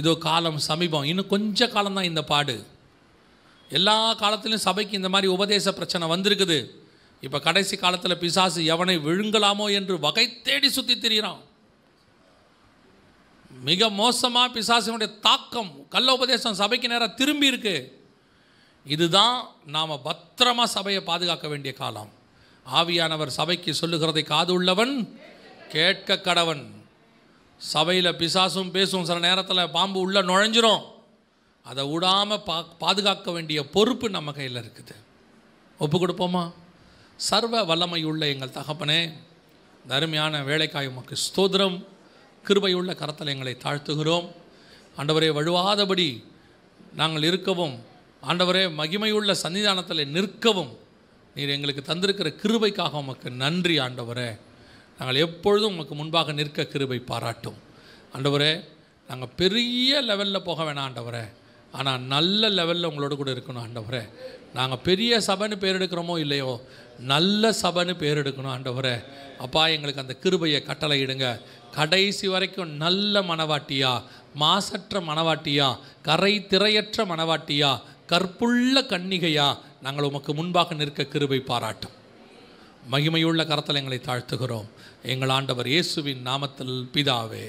இதோ காலம் சமீபம் இன்னும் கொஞ்ச காலம்தான் இந்த பாடு எல்லா காலத்துலேயும் சபைக்கு இந்த மாதிரி உபதேச பிரச்சனை வந்திருக்குது இப்போ கடைசி காலத்தில் பிசாசு எவனை விழுங்கலாமோ என்று வகை தேடி சுற்றி திரியிறான் மிக மோசமாக பிசாசினுடைய தாக்கம் கள்ள உபதேசம் சபைக்கு நேராக திரும்பி இருக்கு இதுதான் நாம் பத்திரமாக சபையை பாதுகாக்க வேண்டிய காலம் ஆவியானவர் சபைக்கு சொல்லுகிறதை காது உள்ளவன் கேட்க கடவன் சபையில் பிசாசும் பேசும் சில நேரத்தில் பாம்பு உள்ளே நுழைஞ்சிரும் அதை விடாமல் பா பாதுகாக்க வேண்டிய பொறுப்பு நம்ம கையில் இருக்குது ஒப்பு கொடுப்போமா சர்வ வல்லமையுள்ள எங்கள் தகப்பனே தருமையான வேலைக்காய் உமக்கு ஸ்தோத்திரம் கிருபையுள்ள கரத்தில் எங்களை தாழ்த்துகிறோம் ஆண்டவரே வழுவாதபடி நாங்கள் இருக்கவும் ஆண்டவரே மகிமையுள்ள சன்னிதானத்தில் நிற்கவும் நீர் எங்களுக்கு தந்திருக்கிற கிருபைக்காக உமக்கு நன்றி ஆண்டவரே நாங்கள் எப்பொழுதும் உமக்கு முன்பாக நிற்க கிருபை பாராட்டும் ஆண்டவரே நாங்கள் பெரிய லெவலில் போக வேணாம் ஆண்டவரே ஆனால் நல்ல லெவலில் உங்களோட கூட இருக்கணும் ஆண்டவரே நாங்கள் பெரிய சபைன்னு பேர் எடுக்கிறோமோ இல்லையோ நல்ல சபைன்னு பேர் எடுக்கணும் ஆண்டவரே அப்பா எங்களுக்கு அந்த கிருபையை கட்டளையிடுங்க கடைசி வரைக்கும் நல்ல மனவாட்டியா மாசற்ற மனவாட்டியா கரை திரையற்ற மனவாட்டியா கற்புள்ள கன்னிகையா நாங்கள் உமக்கு முன்பாக நிற்க கிருபை பாராட்டும் மகிமையுள்ள கரத்தில் தாழ்த்துகிறோம் எங்கள் ஆண்டவர் இயேசுவின் நாமத்தில் பிதாவே